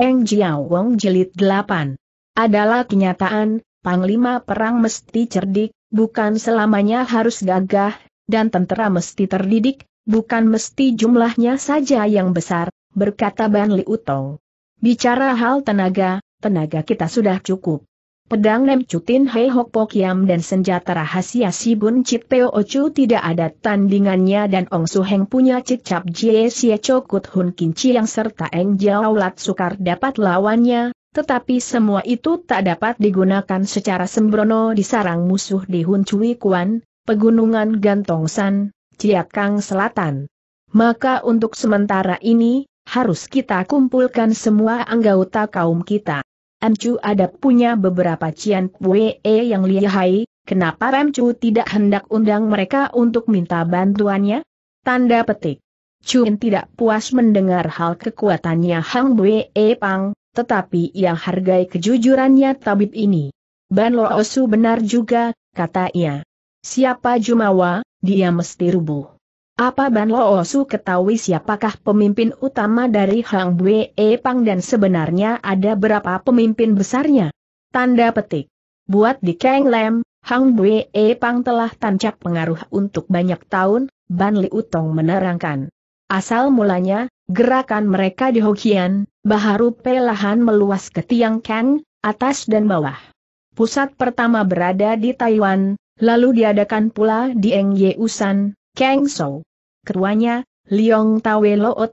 Eng Jiao Wong Jilid 8. Adalah kenyataan, Panglima Perang mesti cerdik, bukan selamanya harus gagah, dan tentera mesti terdidik, bukan mesti jumlahnya saja yang besar, berkata Ban Li Utong. Bicara hal tenaga, tenaga kita sudah cukup. Pedang Nem Cutin Hei Hok dan senjata rahasia Si Bun Chit Peo Ocu tidak ada tandingannya dan Ong Su Heng punya cicap Jie Sia Chokut Hun Kin yang serta Eng Jiao Lat Sukar dapat lawannya, tetapi semua itu tak dapat digunakan secara sembrono di sarang musuh di Hun Cui Kuan, Pegunungan Gantong San, Ciakang Selatan. Maka untuk sementara ini, harus kita kumpulkan semua anggota kaum kita. Emcu ada punya beberapa cian Pue e yang lihai, kenapa Emcu tidak hendak undang mereka untuk minta bantuannya? Tanda petik. Cuin tidak puas mendengar hal kekuatannya Hang E Pang, tetapi ia hargai kejujurannya tabib ini. Ban Lo Osu benar juga, kata ia. Siapa Jumawa, dia mesti rubuh. Apa Ban Loosu ketahui siapakah pemimpin utama dari Hang Bue Pang dan sebenarnya ada berapa pemimpin besarnya? Tanda petik. Buat di Kang Lam, Hang Bue Pang telah tancap pengaruh untuk banyak tahun, Ban Liutong menerangkan. Asal mulanya, gerakan mereka di Hokian, Baharu Pelahan meluas ke Tiang Kang, atas dan bawah. Pusat pertama berada di Taiwan, lalu diadakan pula di Eng Yeusan, Kang Shou. Keduanya, Liong Tawe Loo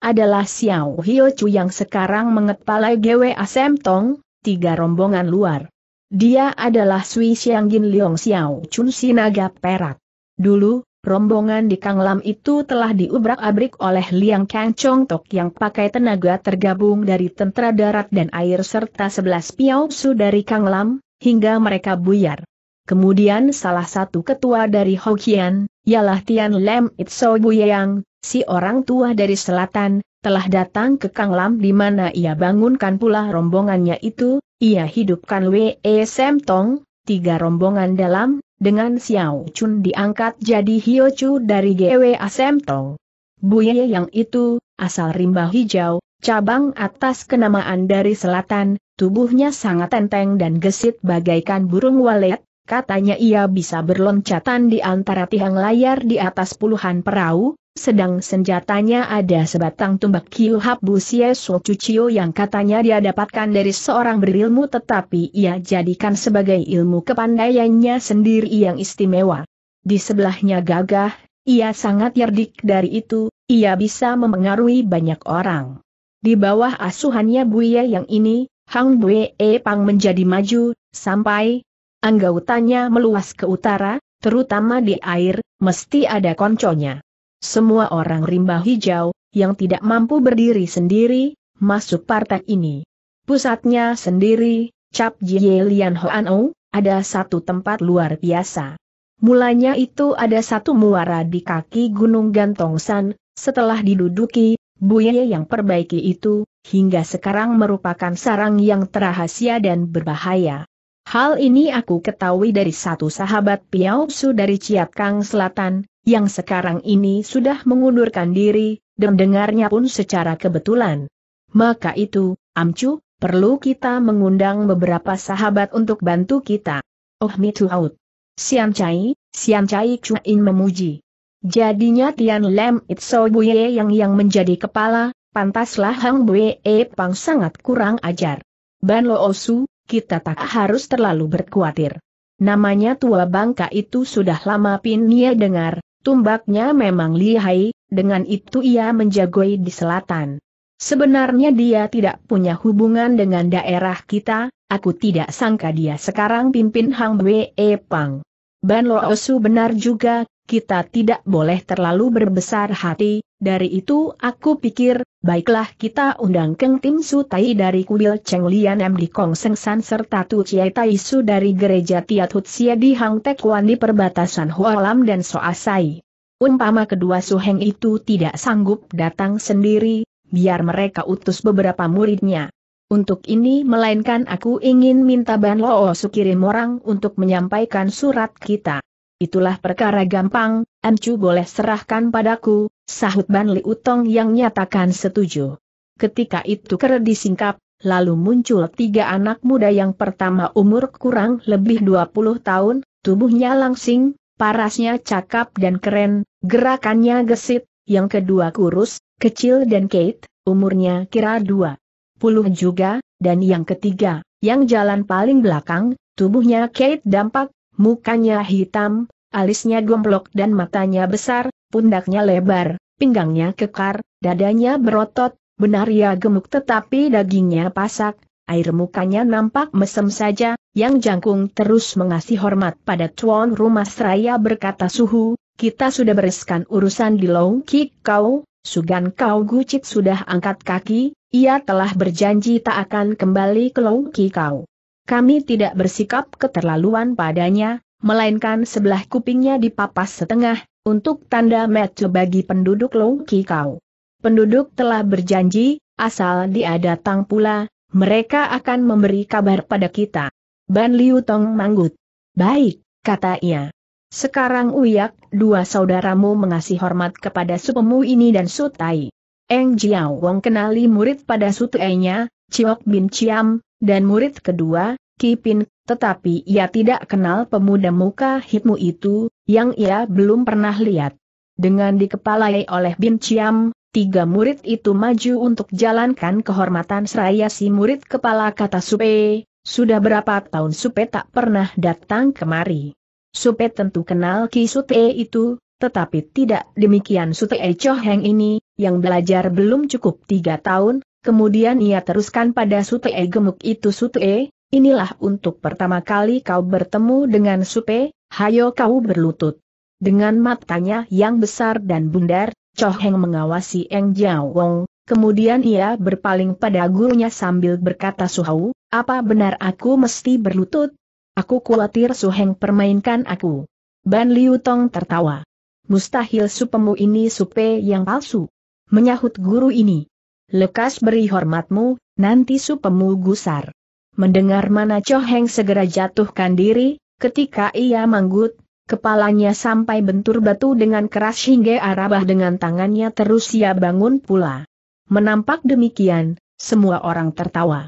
adalah Xiao Hio Chu yang sekarang mengepalai Asem Tong, tiga rombongan luar. Dia adalah Sui Xianggin Liong Xiao Chun Sinaga Perak. Dulu, rombongan di Kang Lam itu telah diubrak-abrik oleh Liang Kang Chong Tok yang pakai tenaga tergabung dari tentara darat dan air serta sebelas piau su dari Lam, hingga mereka buyar. Kemudian salah satu ketua dari Hokian, ialah Tian Lem Itso Yang, si orang tua dari selatan, telah datang ke Kang Lam di mana ia bangunkan pula rombongannya itu, ia hidupkan Wei Sem Tong, tiga rombongan dalam, dengan Xiao Chun diangkat jadi Hio Chu dari GW Sem Tong. Buye yang itu, asal rimba hijau, cabang atas kenamaan dari selatan, tubuhnya sangat enteng dan gesit bagaikan burung walet, Katanya ia bisa berloncatan di antara tiang layar di atas puluhan perahu, sedang senjatanya ada sebatang tumbak Kiu Habu Sieso Cucio yang katanya dia dapatkan dari seorang berilmu tetapi ia jadikan sebagai ilmu kepandaiannya sendiri yang istimewa. Di sebelahnya gagah, ia sangat yerdik dari itu, ia bisa memengaruhi banyak orang. Di bawah asuhannya Buya yang ini, Hang Bue Pang menjadi maju, sampai, Anggautannya meluas ke utara, terutama di air, mesti ada konconya. Semua orang rimba hijau, yang tidak mampu berdiri sendiri, masuk partai ini. Pusatnya sendiri, Cap Jie Lian Hoan O, ada satu tempat luar biasa. Mulanya itu ada satu muara di kaki Gunung Gantongsan, setelah diduduki, buaya yang perbaiki itu, hingga sekarang merupakan sarang yang terahasia dan berbahaya. Hal ini aku ketahui dari satu sahabat Piao Su dari Ciat Kang Selatan, yang sekarang ini sudah mengundurkan diri, dan dengarnya pun secara kebetulan. Maka itu, Amcu, perlu kita mengundang beberapa sahabat untuk bantu kita. Oh out. Sian Chai, Sian Chai Chuin memuji. Jadinya Tian Lem Itso Buye yang yang menjadi kepala, pantaslah Hang Buye Pang sangat kurang ajar. Ban Lo Osu, kita tak harus terlalu berkhawatir. Namanya tua bangka itu sudah lama Pin dia dengar, tumbaknya memang lihai, dengan itu ia menjagoi di selatan. Sebenarnya dia tidak punya hubungan dengan daerah kita, aku tidak sangka dia sekarang pimpin Hang Wei Pang. Ban Loosu benar juga, kita tidak boleh terlalu berbesar hati, dari itu aku pikir, baiklah kita undang Keng Tim Su Tai dari kuil Cheng Lian M di Kong Seng San serta Tu chia Tai Su dari gereja Tiat Hut Sia di Hang Tek Wan di perbatasan Hualam dan soa sai. Umpama kedua suheng itu tidak sanggup datang sendiri, biar mereka utus beberapa muridnya. Untuk ini melainkan aku ingin minta Ban Loo Su kirim orang untuk menyampaikan surat kita. Itulah perkara gampang, Ancu boleh serahkan padaku, sahut Ban Li Utong yang nyatakan setuju. Ketika itu ker disingkap, lalu muncul tiga anak muda yang pertama umur kurang lebih 20 tahun, tubuhnya langsing, parasnya cakap dan keren, gerakannya gesit, yang kedua kurus, kecil dan Kate, umurnya kira dua puluh juga, dan yang ketiga, yang jalan paling belakang, tubuhnya Kate dampak, Mukanya hitam, alisnya gomblok dan matanya besar, pundaknya lebar, pinggangnya kekar, dadanya berotot, benar ya gemuk tetapi dagingnya pasak, air mukanya nampak mesem saja, yang jangkung terus mengasih hormat pada tuan rumah seraya berkata suhu, kita sudah bereskan urusan di Long Kik kau, Sugan kau gucit sudah angkat kaki, ia telah berjanji tak akan kembali ke Long Kik kau kami tidak bersikap keterlaluan padanya, melainkan sebelah kupingnya dipapas setengah, untuk tanda metu bagi penduduk Longki Kau. Penduduk telah berjanji, asal dia datang pula, mereka akan memberi kabar pada kita. Ban Liu Tong manggut. Baik, kata ia. Sekarang Uyak, dua saudaramu mengasih hormat kepada supemu ini dan Sutai. Eng Jiao Wong kenali murid pada sutenya, Chiok Bin Chiam, dan murid kedua, Kipin, tetapi ia tidak kenal pemuda muka hitmu itu, yang ia belum pernah lihat. Dengan dikepalai oleh Bin Chiam, tiga murid itu maju untuk jalankan kehormatan seraya si murid kepala kata Supe, sudah berapa tahun Supe tak pernah datang kemari. Supe tentu kenal Ki Sute itu, tetapi tidak demikian Sute Choheng ini, yang belajar belum cukup tiga tahun, kemudian ia teruskan pada Sute gemuk itu Sute, inilah untuk pertama kali kau bertemu dengan Supe, hayo kau berlutut. Dengan matanya yang besar dan bundar, choheng mengawasi Eng Jiao Wong, kemudian ia berpaling pada gurunya sambil berkata Suhau, apa benar aku mesti berlutut? Aku khawatir Suheng permainkan aku. Ban Liu Tong tertawa. Mustahil supemu ini supe yang palsu menyahut guru ini. Lekas beri hormatmu, nanti supemu gusar. Mendengar mana Coheng segera jatuhkan diri, ketika ia manggut, kepalanya sampai bentur batu dengan keras hingga Arabah dengan tangannya terus ia bangun pula. Menampak demikian, semua orang tertawa.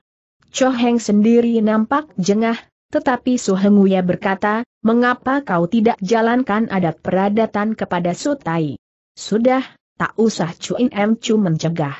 Coheng sendiri nampak jengah, tetapi Suhenguya berkata, mengapa kau tidak jalankan adat peradatan kepada Sutai? Sudah, tak usah cuin, Em Chu mencegah.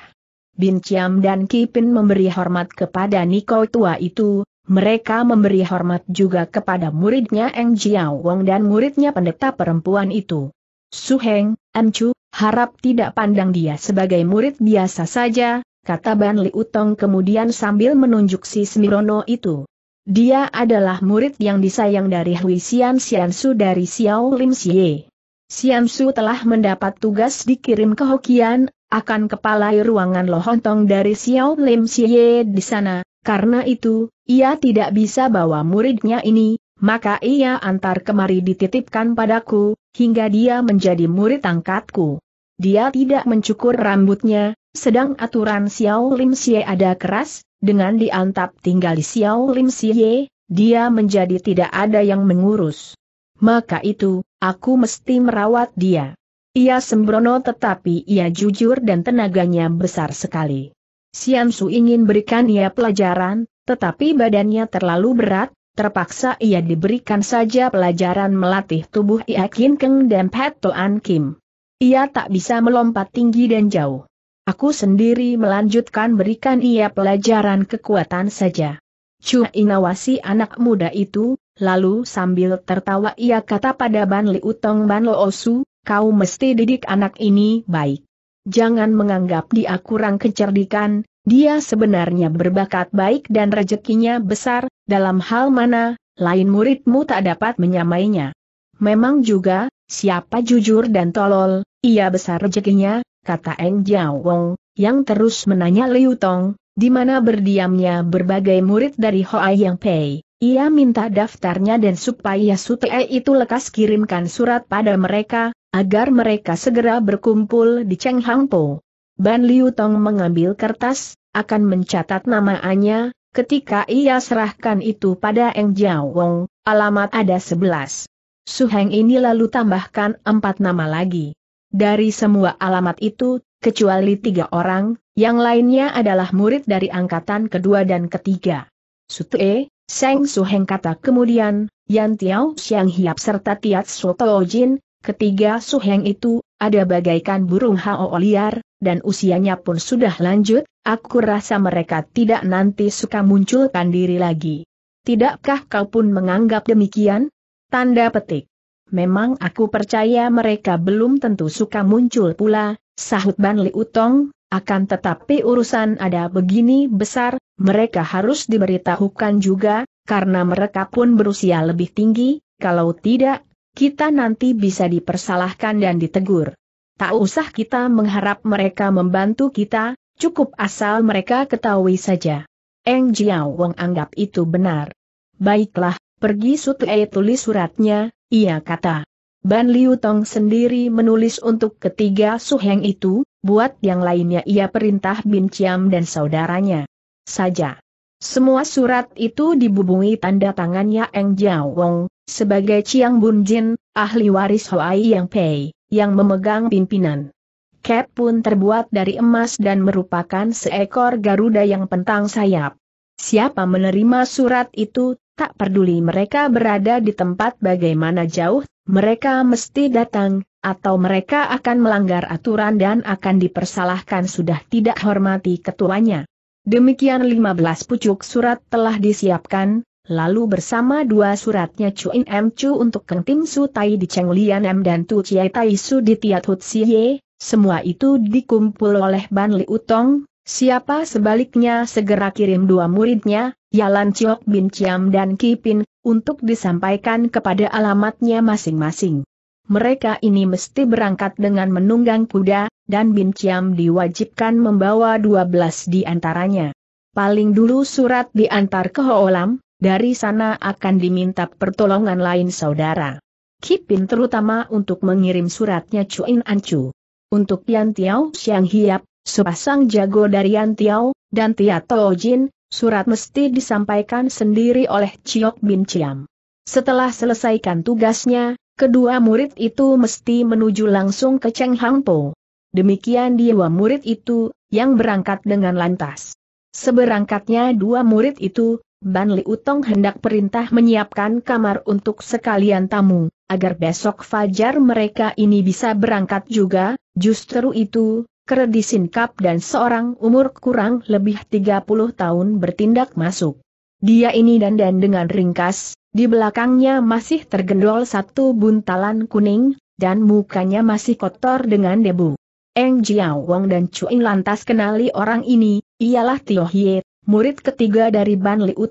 Bin Ciam dan Kipin memberi hormat kepada Niko tua itu, mereka memberi hormat juga kepada muridnya Eng Jiao Wong dan muridnya pendeta perempuan itu. Su Heng, Em Chu, harap tidak pandang dia sebagai murid biasa saja, kata Ban Liutong kemudian sambil menunjuk si Smirono itu. Dia adalah murid yang disayang dari Hui Xian Su dari Xiao Lim Xie. Siamsu telah mendapat tugas dikirim ke Hokian, akan kepala ruangan lohontong dari Xiao Lim Xie di sana, karena itu, ia tidak bisa bawa muridnya ini, maka ia antar kemari dititipkan padaku, hingga dia menjadi murid angkatku. Dia tidak mencukur rambutnya, sedang aturan Xiao Lim Xie ada keras, dengan diantap tinggal di Xiao Lim Xie, dia menjadi tidak ada yang mengurus. Maka itu, Aku mesti merawat dia. Ia sembrono tetapi ia jujur dan tenaganya besar sekali. Su ingin berikan ia pelajaran, tetapi badannya terlalu berat, terpaksa ia diberikan saja pelajaran melatih tubuh Ia Kin Keng dan Pat Toan Kim. Ia tak bisa melompat tinggi dan jauh. Aku sendiri melanjutkan berikan ia pelajaran kekuatan saja. Chu Inawasi anak muda itu, Lalu sambil tertawa ia kata pada Ban Li Tong Ban Lo Osu, kau mesti didik anak ini baik. Jangan menganggap dia kurang kecerdikan, dia sebenarnya berbakat baik dan rezekinya besar, dalam hal mana, lain muridmu tak dapat menyamainya. Memang juga, siapa jujur dan tolol, ia besar rezekinya, kata Eng Jiao Wong, yang terus menanya Liu Tong, di mana berdiamnya berbagai murid dari Hoa Yang Pei. Ia minta daftarnya dan supaya Sutee itu lekas kirimkan surat pada mereka, agar mereka segera berkumpul di Cheng Hang Po. Ban Liu Tong mengambil kertas, akan mencatat namanya, ketika ia serahkan itu pada Eng Jiao Wong, alamat ada sebelas. Heng ini lalu tambahkan empat nama lagi. Dari semua alamat itu, kecuali tiga orang, yang lainnya adalah murid dari angkatan kedua dan ketiga. Sute, Seng Suheng kata kemudian, Yan Tiao Xiang Hiap serta Tiat Soto Jin, ketiga Suheng itu, ada bagaikan burung hao liar, dan usianya pun sudah lanjut, aku rasa mereka tidak nanti suka munculkan diri lagi. Tidakkah kau pun menganggap demikian? Tanda petik. Memang aku percaya mereka belum tentu suka muncul pula, sahut Ban Li Utong, akan tetapi urusan ada begini besar, mereka harus diberitahukan juga, karena mereka pun berusia lebih tinggi, kalau tidak, kita nanti bisa dipersalahkan dan ditegur. Tak usah kita mengharap mereka membantu kita, cukup asal mereka ketahui saja. Eng Jiao Wong anggap itu benar. Baiklah, pergi Sutue tulis suratnya, ia kata. Ban Liu Tong sendiri menulis untuk ketiga Suheng itu, buat yang lainnya ia perintah Bin Ciam dan saudaranya. Saja. Semua surat itu dibubungi tanda tangannya Eng Jiao Wong, sebagai Chiang Bun Jin, ahli waris Hoai Yang Pei, yang memegang pimpinan. Cap pun terbuat dari emas dan merupakan seekor Garuda yang pentang sayap. Siapa menerima surat itu, tak peduli mereka berada di tempat bagaimana jauh, mereka mesti datang, atau mereka akan melanggar aturan dan akan dipersalahkan sudah tidak hormati ketuanya. Demikian 15 pucuk surat telah disiapkan, lalu bersama dua suratnya Chu In M Chu untuk Keng Tim Su Tai di Cheng Lian M dan Tu Chie Tai Su di Tiat Hut Siye, semua itu dikumpul oleh Ban Li Utong, siapa sebaliknya segera kirim dua muridnya, Yalan Chiok Bin Chiam dan Kipin, untuk disampaikan kepada alamatnya masing-masing mereka ini mesti berangkat dengan menunggang kuda, dan Bin Ciam diwajibkan membawa 12 di antaranya. Paling dulu surat diantar ke Hoolam, dari sana akan diminta pertolongan lain saudara. Kipin terutama untuk mengirim suratnya Cuin Ancu. Untuk Yan Tiao Siang Hiap, sepasang jago dari Yan Tiao, dan Tia Jin, surat mesti disampaikan sendiri oleh Ciok Bin Ciam. Setelah selesaikan tugasnya, Kedua murid itu mesti menuju langsung ke Cheng Hang Po. Demikian dua murid itu, yang berangkat dengan lantas. Seberangkatnya dua murid itu, Ban Li Utong hendak perintah menyiapkan kamar untuk sekalian tamu, agar besok fajar mereka ini bisa berangkat juga, justru itu, Keredi Sinkap dan seorang umur kurang lebih 30 tahun bertindak masuk. Dia ini dandan dengan ringkas, di belakangnya masih tergendol satu buntalan kuning, dan mukanya masih kotor dengan debu. Eng Jiao Wong dan Cui lantas kenali orang ini, ialah Tio Hie, murid ketiga dari Ban Liu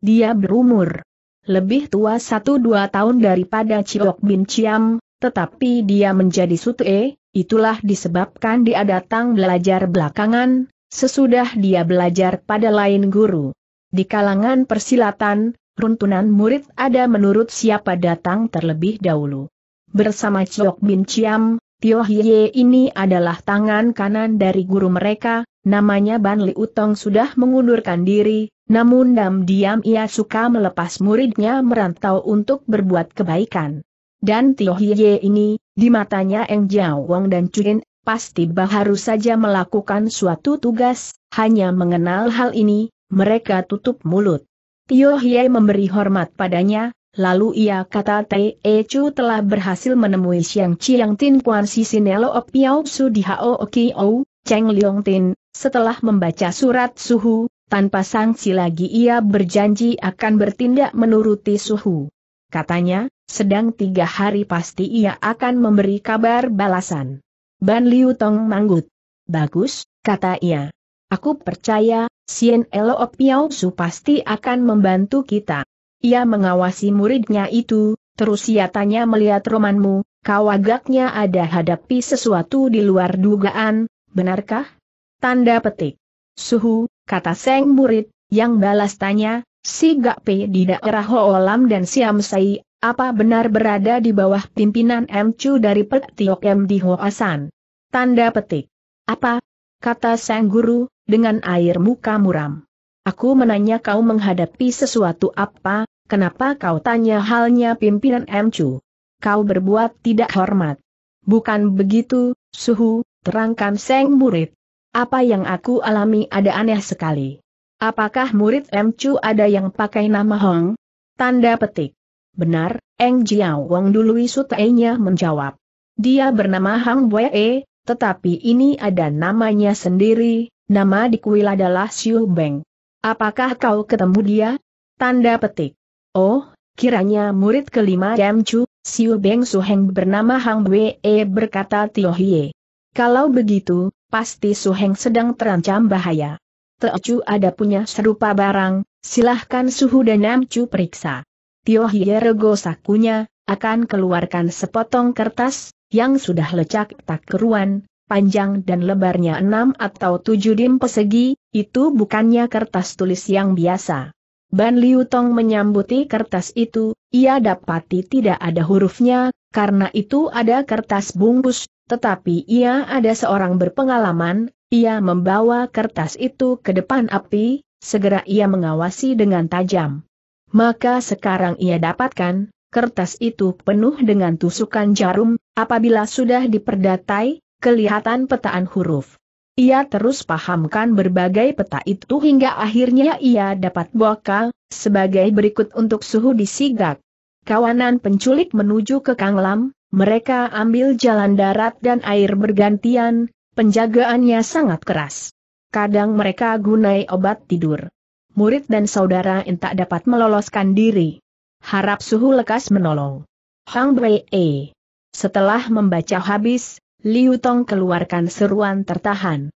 Dia berumur lebih tua satu dua tahun daripada Ciok Bin Chiam, tetapi dia menjadi e, itulah disebabkan dia datang belajar belakangan, sesudah dia belajar pada lain guru. Di kalangan persilatan, runtunan murid ada menurut siapa datang terlebih dahulu. Bersama Chok Bin Chiam, Tio Hye ini adalah tangan kanan dari guru mereka, namanya Ban Li Utong sudah mengundurkan diri, namun diam-diam ia suka melepas muridnya merantau untuk berbuat kebaikan. Dan Tio Hye ini, di matanya Eng Jiao Wong dan Chuin, pasti baharu saja melakukan suatu tugas, hanya mengenal hal ini, mereka tutup mulut. Tio Hie memberi hormat padanya, lalu ia kata Te e Chu telah berhasil menemui Siang Chiang Tin Kuan Si Sinelo Piao Su di Hao Okiou Cheng Leong Tin, setelah membaca surat suhu, tanpa sanksi lagi ia berjanji akan bertindak menuruti suhu. Katanya, sedang tiga hari pasti ia akan memberi kabar balasan. Ban Liu Tong manggut. Bagus, kata ia. Aku percaya, Sien Elo Opiao Su pasti akan membantu kita. Ia mengawasi muridnya itu, terus ia tanya melihat romanmu, kau agaknya ada hadapi sesuatu di luar dugaan, benarkah? Tanda petik. Suhu, kata Seng murid, yang balas tanya, si gak Pe di daerah Hoolam dan Siam Sai, apa benar berada di bawah pimpinan MCU dari Pek M di Hoasan? Tanda petik. Apa, kata sang guru, dengan air muka muram. Aku menanya kau menghadapi sesuatu apa, kenapa kau tanya halnya pimpinan MCU? Kau berbuat tidak hormat. Bukan begitu, suhu, terangkan sang murid. Apa yang aku alami ada aneh sekali. Apakah murid MCU ada yang pakai nama Hong? Tanda petik. Benar, Eng Jiao Wong dulu wisutainya menjawab. Dia bernama Hang Wei, tetapi ini ada namanya sendiri, nama di kuil adalah Xiu Beng. Apakah kau ketemu dia? Tanda petik. Oh, kiranya murid kelima Chu, Xiu Beng Suheng bernama Hang Wei e berkata Tio Hie. Kalau begitu, pasti Suheng sedang terancam bahaya. Teocu ada punya serupa barang, silahkan Suhu dan Chu periksa. Tio Hie rego sakunya, akan keluarkan sepotong kertas, yang sudah lecak tak keruan, panjang dan lebarnya enam atau tujuh dim persegi, itu bukannya kertas tulis yang biasa. Ban Liu Tong menyambuti kertas itu, ia dapati tidak ada hurufnya, karena itu ada kertas bungkus, tetapi ia ada seorang berpengalaman, ia membawa kertas itu ke depan api, segera ia mengawasi dengan tajam. Maka sekarang ia dapatkan, kertas itu penuh dengan tusukan jarum, Apabila sudah diperdatai, kelihatan petaan huruf. Ia terus pahamkan berbagai peta itu hingga akhirnya ia dapat bokal, sebagai berikut untuk suhu di Sigak. Kawanan penculik menuju ke Kanglam, mereka ambil jalan darat dan air bergantian, penjagaannya sangat keras. Kadang mereka gunai obat tidur. Murid dan saudara tak dapat meloloskan diri. Harap suhu lekas menolong. Hang e. Setelah membaca habis, Liu Tong keluarkan seruan tertahan.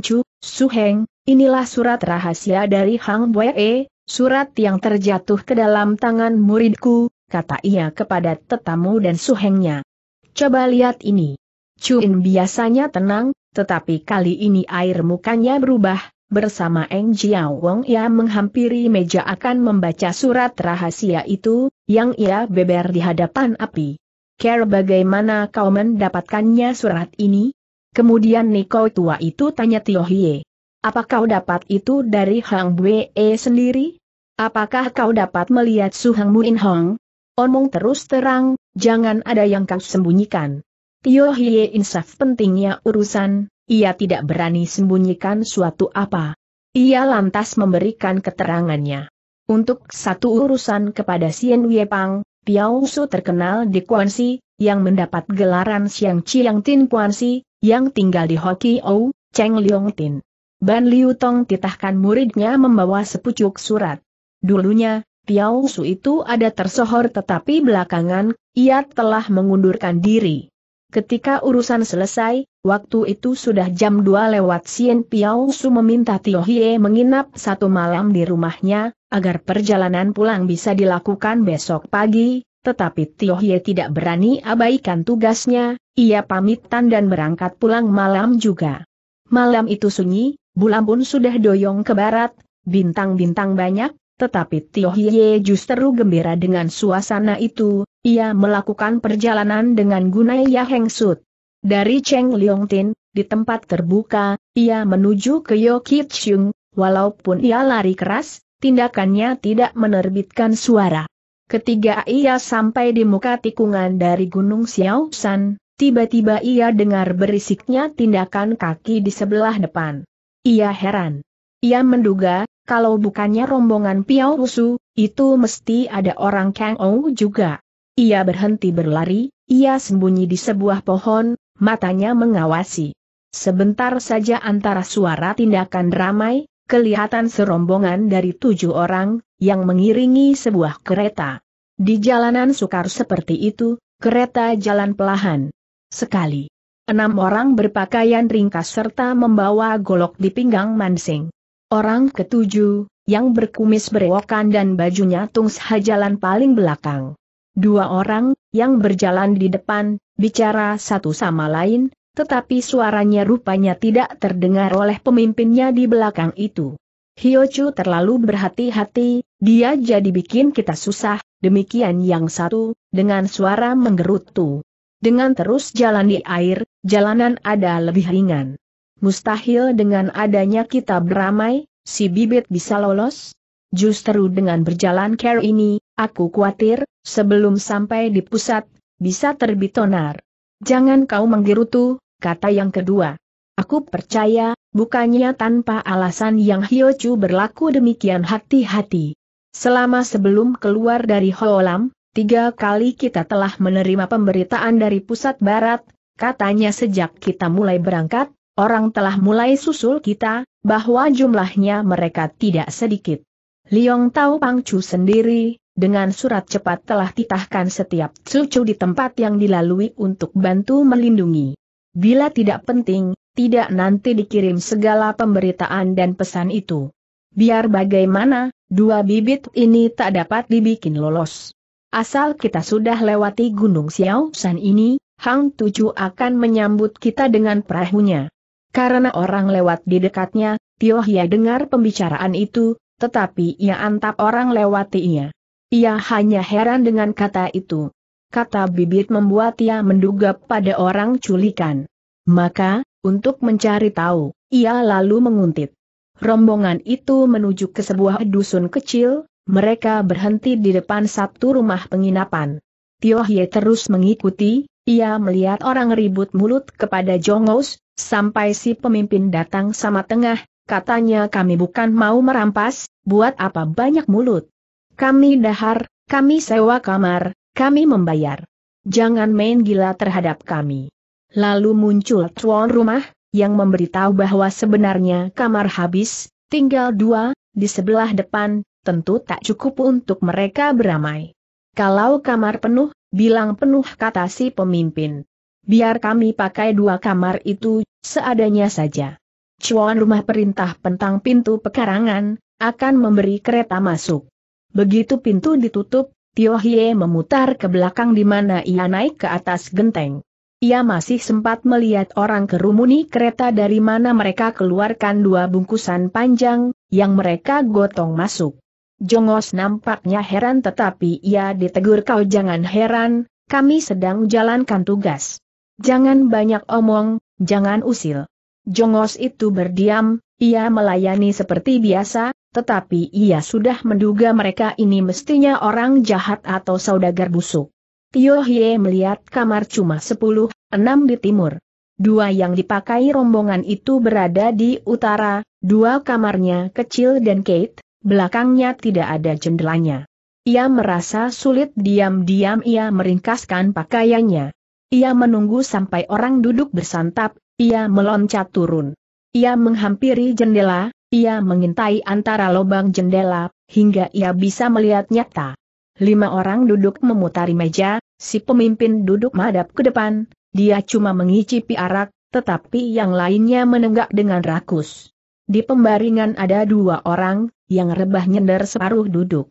Su Suheng, inilah surat rahasia dari Hang Wei, surat yang terjatuh ke dalam tangan muridku, kata ia kepada tetamu dan Suhengnya. Coba lihat ini. Cuin biasanya tenang, tetapi kali ini air mukanya berubah, bersama Eng Jiao Wong ia menghampiri meja akan membaca surat rahasia itu, yang ia beber di hadapan api. Care bagaimana kau mendapatkannya surat ini? Kemudian Niko tua itu tanya Tio Hie. Apa kau dapat itu dari Hang Bwe sendiri? Apakah kau dapat melihat Su Hang Muin Hong? Omong terus terang, jangan ada yang kau sembunyikan. Tio Hie insaf pentingnya urusan, ia tidak berani sembunyikan suatu apa. Ia lantas memberikan keterangannya. Untuk satu urusan kepada Sien Wei Pang, Piao Su terkenal di Kuansi, yang mendapat gelaran siang Chiang Tin Kuansi, yang tinggal di Hoki Ou, Cheng Liong Tin. Ban Liu Tong titahkan muridnya membawa sepucuk surat. Dulunya, Piao Su itu ada tersohor tetapi belakangan, ia telah mengundurkan diri. Ketika urusan selesai, waktu itu sudah jam 2 lewat Sien Piao Su meminta Tio Hie menginap satu malam di rumahnya, agar perjalanan pulang bisa dilakukan besok pagi, tetapi Tio Hie tidak berani abaikan tugasnya, ia pamitan dan berangkat pulang malam juga. Malam itu sunyi, bulan pun sudah doyong ke barat, bintang-bintang banyak, tetapi Tio Hiye justru gembira dengan suasana itu, ia melakukan perjalanan dengan Gunai Heng Sut. Dari Cheng Tin, di tempat terbuka, ia menuju ke Yokitsyung, walaupun ia lari keras, tindakannya tidak menerbitkan suara. Ketika ia sampai di muka tikungan dari Gunung Xiaosan, tiba-tiba ia dengar berisiknya tindakan kaki di sebelah depan. Ia heran. Ia menduga, kalau bukannya rombongan Piao Rusu, itu mesti ada orang Kang Ou juga. Ia berhenti berlari, ia sembunyi di sebuah pohon, matanya mengawasi. Sebentar saja antara suara tindakan ramai, kelihatan serombongan dari tujuh orang, yang mengiringi sebuah kereta. Di jalanan sukar seperti itu, kereta jalan pelahan. Sekali. Enam orang berpakaian ringkas serta membawa golok di pinggang mansing. Orang ketujuh, yang berkumis berewokan dan bajunya tung jalan paling belakang. Dua orang, yang berjalan di depan, bicara satu sama lain, tetapi suaranya rupanya tidak terdengar oleh pemimpinnya di belakang itu. Hiochu terlalu berhati-hati, dia jadi bikin kita susah, demikian yang satu, dengan suara menggerutu. Dengan terus jalan di air, jalanan ada lebih ringan. Mustahil dengan adanya kita beramai, si bibit bisa lolos? Justru dengan berjalan care ini, aku khawatir, sebelum sampai di pusat, bisa terbit onar. Jangan kau menggerutu, kata yang kedua. Aku percaya, bukannya tanpa alasan yang Hiochu berlaku demikian hati-hati. Selama sebelum keluar dari Hoolam, tiga kali kita telah menerima pemberitaan dari pusat barat, katanya sejak kita mulai berangkat, Orang telah mulai susul kita, bahwa jumlahnya mereka tidak sedikit. Liong Tau Pangcu sendiri, dengan surat cepat telah titahkan setiap cucu di tempat yang dilalui untuk bantu melindungi. Bila tidak penting, tidak nanti dikirim segala pemberitaan dan pesan itu. Biar bagaimana, dua bibit ini tak dapat dibikin lolos. Asal kita sudah lewati Gunung Xiao San ini, Hang Tuju akan menyambut kita dengan perahunya. Karena orang lewat di dekatnya, Tio Hia dengar pembicaraan itu, tetapi ia antap orang lewatinya. Ia hanya heran dengan kata itu. Kata bibit membuat ia menduga pada orang culikan. Maka, untuk mencari tahu, ia lalu menguntit. Rombongan itu menuju ke sebuah dusun kecil, mereka berhenti di depan satu rumah penginapan. Tio Hie terus mengikuti, ia melihat orang ribut mulut kepada Jongos, sampai si pemimpin datang sama tengah, katanya kami bukan mau merampas, buat apa banyak mulut. Kami dahar, kami sewa kamar, kami membayar. Jangan main gila terhadap kami. Lalu muncul tuan rumah, yang memberitahu bahwa sebenarnya kamar habis, tinggal dua, di sebelah depan, tentu tak cukup untuk mereka beramai. Kalau kamar penuh, bilang penuh kata si pemimpin. Biar kami pakai dua kamar itu, seadanya saja. Cuan rumah perintah pentang pintu pekarangan, akan memberi kereta masuk. Begitu pintu ditutup, Tio Hie memutar ke belakang di mana ia naik ke atas genteng. Ia masih sempat melihat orang kerumuni kereta dari mana mereka keluarkan dua bungkusan panjang, yang mereka gotong masuk. Jongos nampaknya heran tetapi ia ditegur kau jangan heran, kami sedang jalankan tugas. Jangan banyak omong, jangan usil. Jongos itu berdiam, ia melayani seperti biasa, tetapi ia sudah menduga mereka ini mestinya orang jahat atau saudagar busuk. Tio Hie melihat kamar cuma 10, 6 di timur. Dua yang dipakai rombongan itu berada di utara, dua kamarnya kecil dan Kate, belakangnya tidak ada jendelanya. Ia merasa sulit diam-diam ia meringkaskan pakaiannya. Ia menunggu sampai orang duduk bersantap, ia meloncat turun. Ia menghampiri jendela, ia mengintai antara lubang jendela, hingga ia bisa melihat nyata. Lima orang duduk memutari meja, si pemimpin duduk madap ke depan, dia cuma mengicipi arak, tetapi yang lainnya menenggak dengan rakus. Di pembaringan ada dua orang, yang rebah nyender separuh duduk.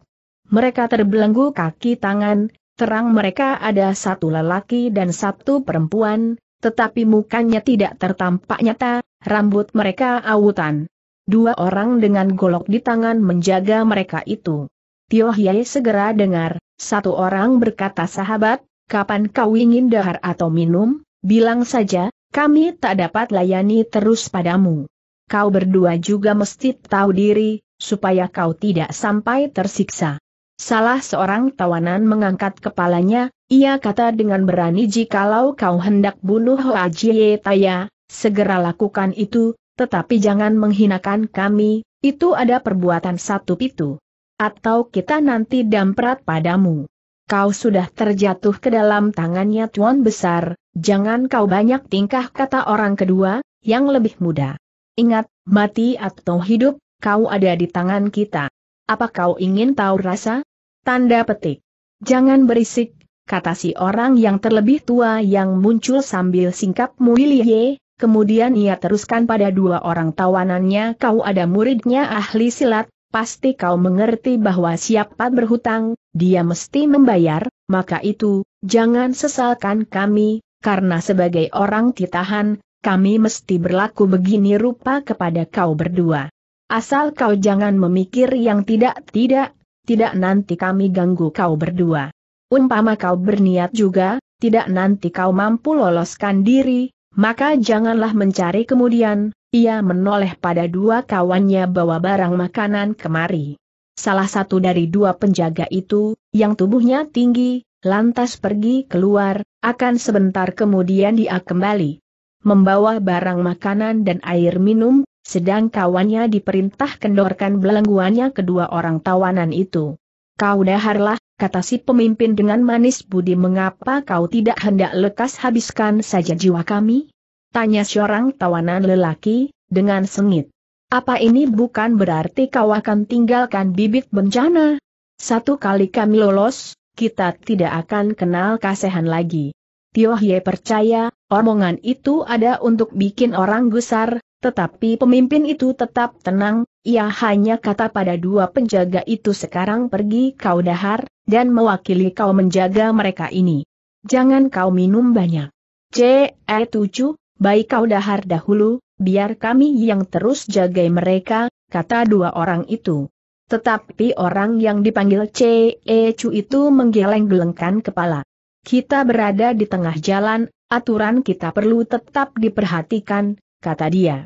Mereka terbelenggu kaki tangan, terang mereka ada satu lelaki dan satu perempuan, tetapi mukanya tidak tertampak nyata, rambut mereka awutan. Dua orang dengan golok di tangan menjaga mereka itu. Tio Hiai segera dengar, satu orang berkata sahabat, kapan kau ingin dahar atau minum, bilang saja, kami tak dapat layani terus padamu. Kau berdua juga mesti tahu diri, supaya kau tidak sampai tersiksa. Salah seorang tawanan mengangkat kepalanya, ia kata dengan berani jikalau kau hendak bunuh Hoa Jie Taya, segera lakukan itu, tetapi jangan menghinakan kami, itu ada perbuatan satu pitu. Atau kita nanti damprat padamu. Kau sudah terjatuh ke dalam tangannya tuan besar, jangan kau banyak tingkah kata orang kedua, yang lebih muda. Ingat, mati atau hidup, kau ada di tangan kita. Apa kau ingin tahu rasa? Tanda petik. Jangan berisik, kata si orang yang terlebih tua yang muncul sambil singkap Muilie, kemudian ia teruskan pada dua orang tawanannya kau ada muridnya ahli silat, pasti kau mengerti bahwa siapa berhutang, dia mesti membayar, maka itu, jangan sesalkan kami, karena sebagai orang titahan, kami mesti berlaku begini rupa kepada kau berdua. Asal kau jangan memikir yang tidak-tidak, tidak nanti kami ganggu kau berdua. Umpama kau berniat juga, tidak nanti kau mampu loloskan diri, maka janganlah mencari kemudian, ia menoleh pada dua kawannya bawa barang makanan kemari. Salah satu dari dua penjaga itu, yang tubuhnya tinggi, lantas pergi keluar, akan sebentar kemudian dia kembali. Membawa barang makanan dan air minum, sedang kawannya diperintah kendorkan belengguannya kedua orang tawanan itu. Kau daharlah, kata si pemimpin dengan manis budi mengapa kau tidak hendak lekas habiskan saja jiwa kami? Tanya seorang tawanan lelaki, dengan sengit. Apa ini bukan berarti kau akan tinggalkan bibit bencana? Satu kali kami lolos, kita tidak akan kenal kasehan lagi. Tio ye percaya, omongan itu ada untuk bikin orang gusar, tetapi pemimpin itu tetap tenang, ia hanya kata pada dua penjaga itu sekarang pergi kau dahar, dan mewakili kau menjaga mereka ini. Jangan kau minum banyak. C E 7 baik kau dahar dahulu, biar kami yang terus jagai mereka, kata dua orang itu. Tetapi orang yang dipanggil C E CEcu itu menggeleng-gelengkan kepala. Kita berada di tengah jalan, aturan kita perlu tetap diperhatikan, kata dia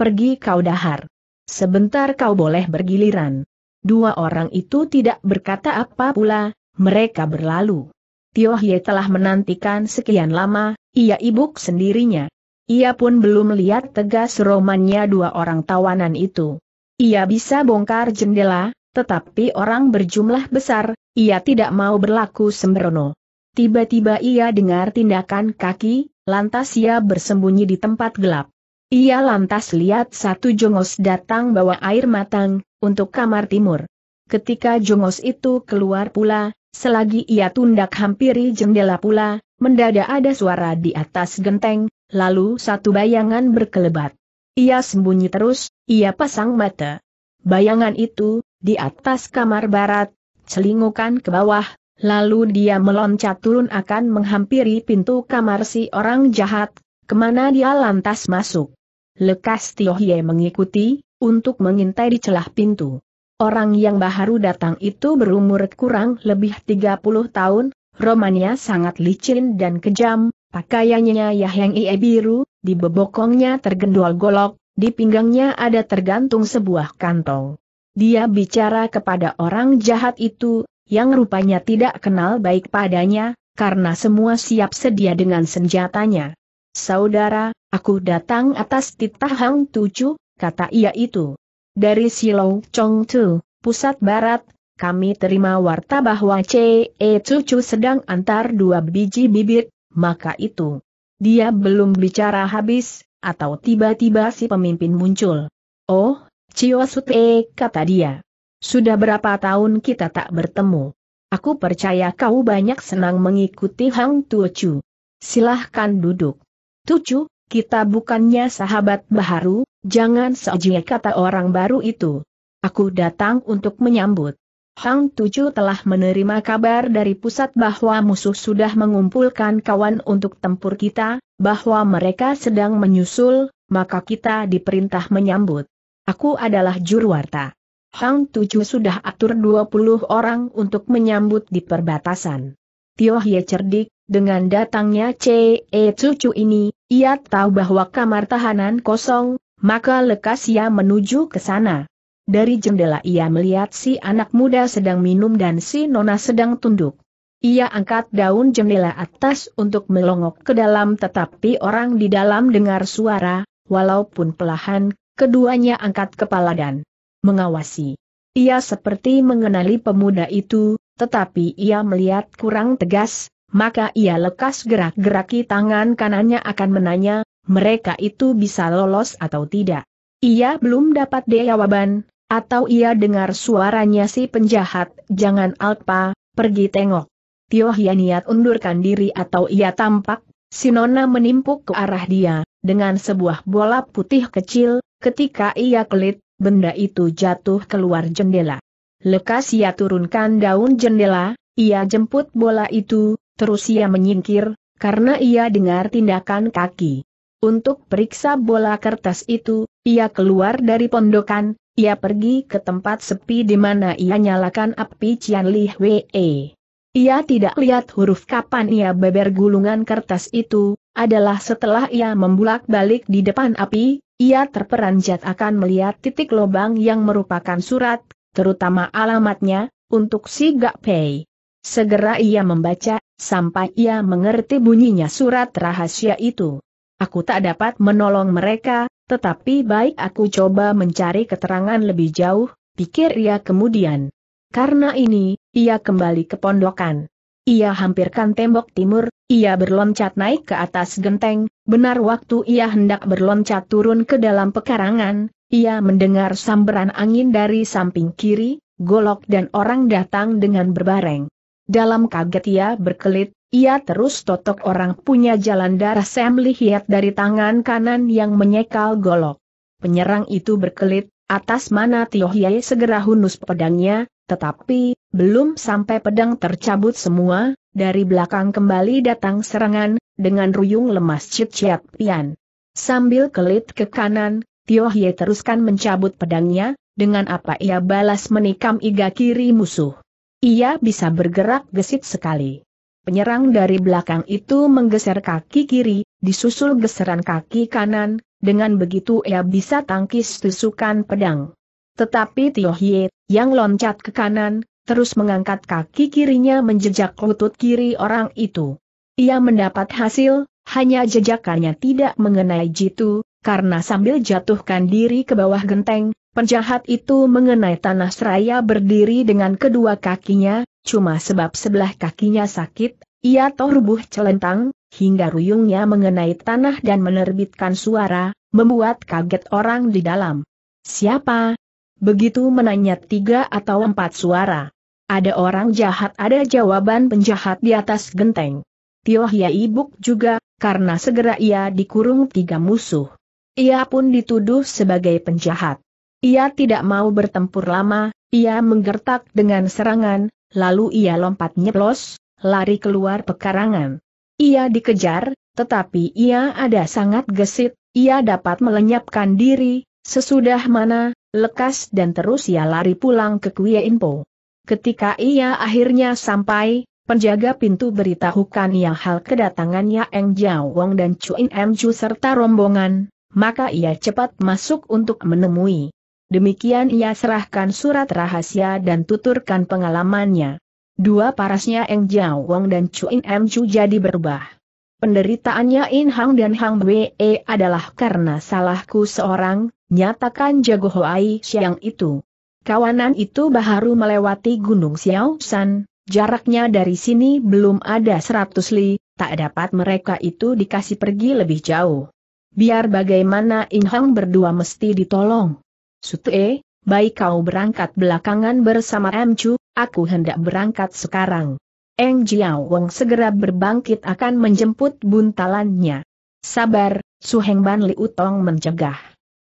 pergi kau dahar. Sebentar kau boleh bergiliran. Dua orang itu tidak berkata apa pula, mereka berlalu. Tio Hye telah menantikan sekian lama, ia ibuk sendirinya. Ia pun belum lihat tegas romannya dua orang tawanan itu. Ia bisa bongkar jendela, tetapi orang berjumlah besar, ia tidak mau berlaku sembrono. Tiba-tiba ia dengar tindakan kaki, lantas ia bersembunyi di tempat gelap. Ia lantas lihat satu jongos datang bawa air matang, untuk kamar timur. Ketika jongos itu keluar pula, selagi ia tundak hampiri jendela pula, mendadak ada suara di atas genteng, lalu satu bayangan berkelebat. Ia sembunyi terus, ia pasang mata. Bayangan itu, di atas kamar barat, celingukan ke bawah, lalu dia meloncat turun akan menghampiri pintu kamar si orang jahat, kemana dia lantas masuk. Lekas Tiohye mengikuti, untuk mengintai di celah pintu. Orang yang baru datang itu berumur kurang lebih 30 tahun, romanya sangat licin dan kejam, pakaiannya yang ie biru, di bebokongnya tergendol golok, di pinggangnya ada tergantung sebuah kantong. Dia bicara kepada orang jahat itu, yang rupanya tidak kenal baik padanya, karena semua siap sedia dengan senjatanya. Saudara, Aku datang atas titah Hang Tuju, kata ia itu. Dari Silong Chong Tu, pusat barat, kami terima warta bahwa C.E. Cucu sedang antar dua biji bibit, maka itu. Dia belum bicara habis, atau tiba-tiba si pemimpin muncul. Oh, Cio Sute, kata dia. Sudah berapa tahun kita tak bertemu. Aku percaya kau banyak senang mengikuti Hang Tuju. Silahkan duduk. Tuju, kita bukannya sahabat baru, jangan seojek kata orang baru itu. Aku datang untuk menyambut. Hang Tuju telah menerima kabar dari pusat bahwa musuh sudah mengumpulkan kawan untuk tempur kita, bahwa mereka sedang menyusul, maka kita diperintah menyambut. Aku adalah jurwarta. Hang Tuju sudah atur 20 orang untuk menyambut di perbatasan. Tio Hye cerdik, dengan datangnya C.E. Cucu ini, ia tahu bahwa kamar tahanan kosong, maka lekas ia menuju ke sana. Dari jendela ia melihat si anak muda sedang minum dan si nona sedang tunduk. Ia angkat daun jendela atas untuk melongok ke dalam tetapi orang di dalam dengar suara, walaupun pelahan, keduanya angkat kepala dan mengawasi. Ia seperti mengenali pemuda itu, tetapi ia melihat kurang tegas, maka ia lekas gerak-geraki tangan kanannya akan menanya, mereka itu bisa lolos atau tidak. Ia belum dapat jawaban, atau ia dengar suaranya si penjahat, jangan alpa, pergi tengok. Tio Hia niat undurkan diri atau ia tampak, Sinona menimpuk ke arah dia, dengan sebuah bola putih kecil, ketika ia kelit, benda itu jatuh keluar jendela. Lekas ia turunkan daun jendela, ia jemput bola itu, Terus ia menyingkir, karena ia dengar tindakan kaki. Untuk periksa bola kertas itu, ia keluar dari pondokan, ia pergi ke tempat sepi di mana ia nyalakan api Cian Li Hwe. Ia tidak lihat huruf kapan ia beber gulungan kertas itu, adalah setelah ia membulak-balik di depan api, ia terperanjat akan melihat titik lobang yang merupakan surat, terutama alamatnya, untuk si Gak Pei. Segera ia membaca, sampai ia mengerti bunyinya surat rahasia itu. Aku tak dapat menolong mereka, tetapi baik aku coba mencari keterangan lebih jauh, pikir ia kemudian. Karena ini, ia kembali ke pondokan. Ia hampirkan tembok timur, ia berloncat naik ke atas genteng, benar waktu ia hendak berloncat turun ke dalam pekarangan, ia mendengar samberan angin dari samping kiri, golok dan orang datang dengan berbareng. Dalam kaget ia berkelit, ia terus totok orang punya jalan darah Sam Lihiat dari tangan kanan yang menyekal golok. Penyerang itu berkelit, atas mana Tio Hiai segera hunus pedangnya, tetapi, belum sampai pedang tercabut semua, dari belakang kembali datang serangan, dengan ruyung lemas Cit Chiat Pian. Sambil kelit ke kanan, Tio teruskan mencabut pedangnya, dengan apa ia balas menikam iga kiri musuh. Ia bisa bergerak gesit sekali. Penyerang dari belakang itu menggeser kaki kiri, disusul geseran kaki kanan, dengan begitu ia bisa tangkis tusukan pedang. Tetapi Tio Hie, yang loncat ke kanan, terus mengangkat kaki kirinya menjejak lutut kiri orang itu. Ia mendapat hasil, hanya jejakannya tidak mengenai jitu, karena sambil jatuhkan diri ke bawah genteng, penjahat itu mengenai tanah seraya berdiri dengan kedua kakinya, cuma sebab sebelah kakinya sakit, ia toh rubuh celentang, hingga ruyungnya mengenai tanah dan menerbitkan suara, membuat kaget orang di dalam. Siapa? Begitu menanya tiga atau empat suara. Ada orang jahat ada jawaban penjahat di atas genteng. Hiai ibuk juga, karena segera ia dikurung tiga musuh. Ia pun dituduh sebagai penjahat. Ia tidak mau bertempur lama, ia menggertak dengan serangan, lalu ia lompat nyeplos, lari keluar pekarangan. Ia dikejar, tetapi ia ada sangat gesit, ia dapat melenyapkan diri, sesudah mana, lekas dan terus ia lari pulang ke Kuya Inpo. Ketika ia akhirnya sampai, penjaga pintu beritahukan ia hal kedatangannya Eng Jiao Wong dan Chu In Em Chu serta rombongan, maka ia cepat masuk untuk menemui. Demikian ia serahkan surat rahasia dan tuturkan pengalamannya. Dua parasnya Eng Jiao Wang dan Chu Chuin Em Chu jadi berubah. Penderitaannya In Hang dan Hang Wei adalah karena salahku seorang, nyatakan jago Hoai Xiang itu. Kawanan itu baru melewati Gunung Xiao San, jaraknya dari sini belum ada seratus li, tak dapat mereka itu dikasih pergi lebih jauh. Biar bagaimana In Hong berdua mesti ditolong. Sutue, baik kau berangkat belakangan bersama M. Chu, aku hendak berangkat sekarang. Eng Jiao Wong segera berbangkit akan menjemput buntalannya. Sabar, Su Heng Ban Liu Tong mencegah.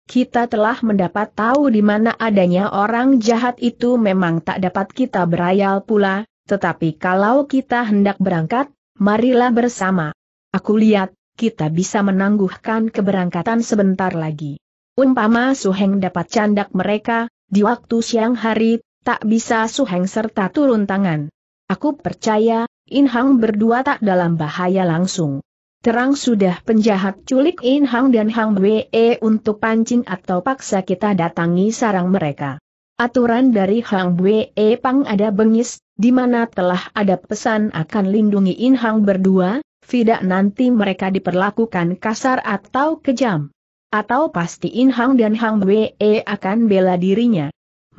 Kita telah mendapat tahu di mana adanya orang jahat itu memang tak dapat kita berayal pula, tetapi kalau kita hendak berangkat, marilah bersama. Aku lihat, kita bisa menangguhkan keberangkatan sebentar lagi. Umpama Suheng dapat candak mereka, di waktu siang hari, tak bisa Suheng serta turun tangan. Aku percaya, Inhang berdua tak dalam bahaya langsung. Terang sudah penjahat culik Inhang dan Hang Wee untuk pancing atau paksa kita datangi sarang mereka. Aturan dari Hang Wee Pang ada bengis, di mana telah ada pesan akan lindungi Inhang berdua, tidak nanti mereka diperlakukan kasar atau kejam. Atau pasti In Hang dan Hang Wei akan bela dirinya.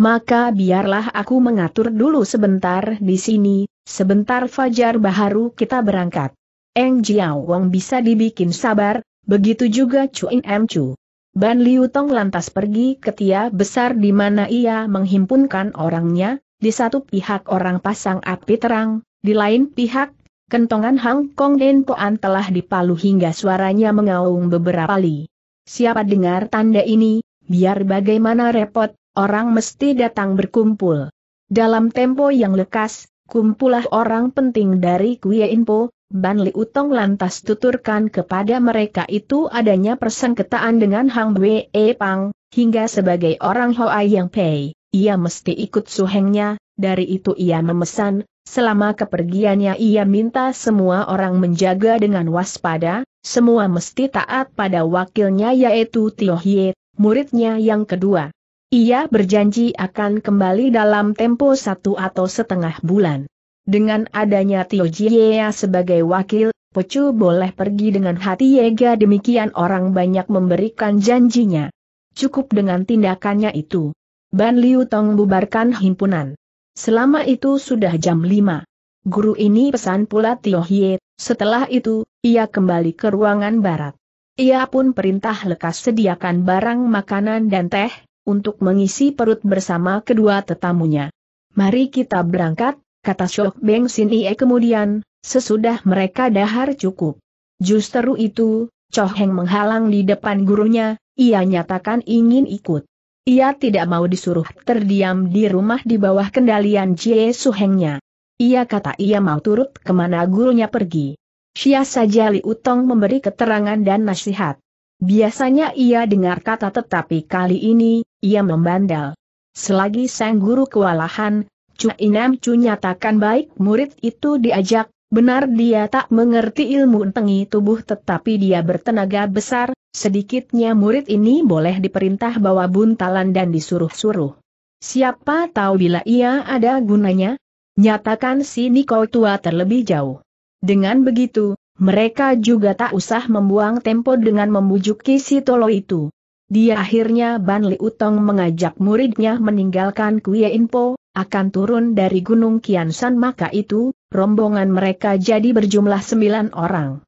Maka biarlah aku mengatur dulu sebentar di sini, sebentar Fajar Baharu kita berangkat. Eng Jiao Wong bisa dibikin sabar, begitu juga Chu In Em Chu. Ban Liu Tong lantas pergi ke Tia Besar di mana ia menghimpunkan orangnya, di satu pihak orang pasang api terang, di lain pihak Kentongan Hang Kong Den Poan telah dipalu hingga suaranya mengaung beberapa li. Siapa dengar tanda ini, biar bagaimana repot, orang mesti datang berkumpul. Dalam tempo yang lekas, kumpulah orang penting dari Kuya Inpo, Ban Li Utong lantas tuturkan kepada mereka itu adanya persengketaan dengan Hang Wei e Pang, hingga sebagai orang Hoa Yang Pei, ia mesti ikut suhengnya, dari itu ia memesan, selama kepergiannya ia minta semua orang menjaga dengan waspada, semua mesti taat pada wakilnya yaitu Tio Hie, muridnya yang kedua. Ia berjanji akan kembali dalam tempo satu atau setengah bulan. Dengan adanya Tio Jie sebagai wakil, Pecu boleh pergi dengan hati Yega demikian orang banyak memberikan janjinya. Cukup dengan tindakannya itu. Ban Liu Tong bubarkan himpunan. Selama itu sudah jam 5. Guru ini pesan pula Tio Hie, setelah itu, ia kembali ke ruangan barat. Ia pun perintah lekas sediakan barang makanan dan teh, untuk mengisi perut bersama kedua tetamunya. Mari kita berangkat, kata Shok Beng Sin Ie kemudian, sesudah mereka dahar cukup. Justru itu, Cho Heng menghalang di depan gurunya, ia nyatakan ingin ikut. Ia tidak mau disuruh terdiam di rumah di bawah kendalian Jie Suhengnya. Ia kata ia mau turut kemana gurunya pergi. Sia saja Li Utong memberi keterangan dan nasihat. Biasanya ia dengar kata tetapi kali ini, ia membandel. Selagi sang guru kewalahan, Cu Inam Cu nyatakan baik murid itu diajak, Benar dia tak mengerti ilmu tengi tubuh tetapi dia bertenaga besar, sedikitnya murid ini boleh diperintah bawa buntalan dan disuruh-suruh. Siapa tahu bila ia ada gunanya? Nyatakan si Niko tua terlebih jauh. Dengan begitu, mereka juga tak usah membuang tempo dengan membujuki si Tolo itu. Dia akhirnya Ban Li Utong mengajak muridnya meninggalkan Kuya Inpo, akan turun dari Gunung Kiansan maka itu, rombongan mereka jadi berjumlah sembilan orang.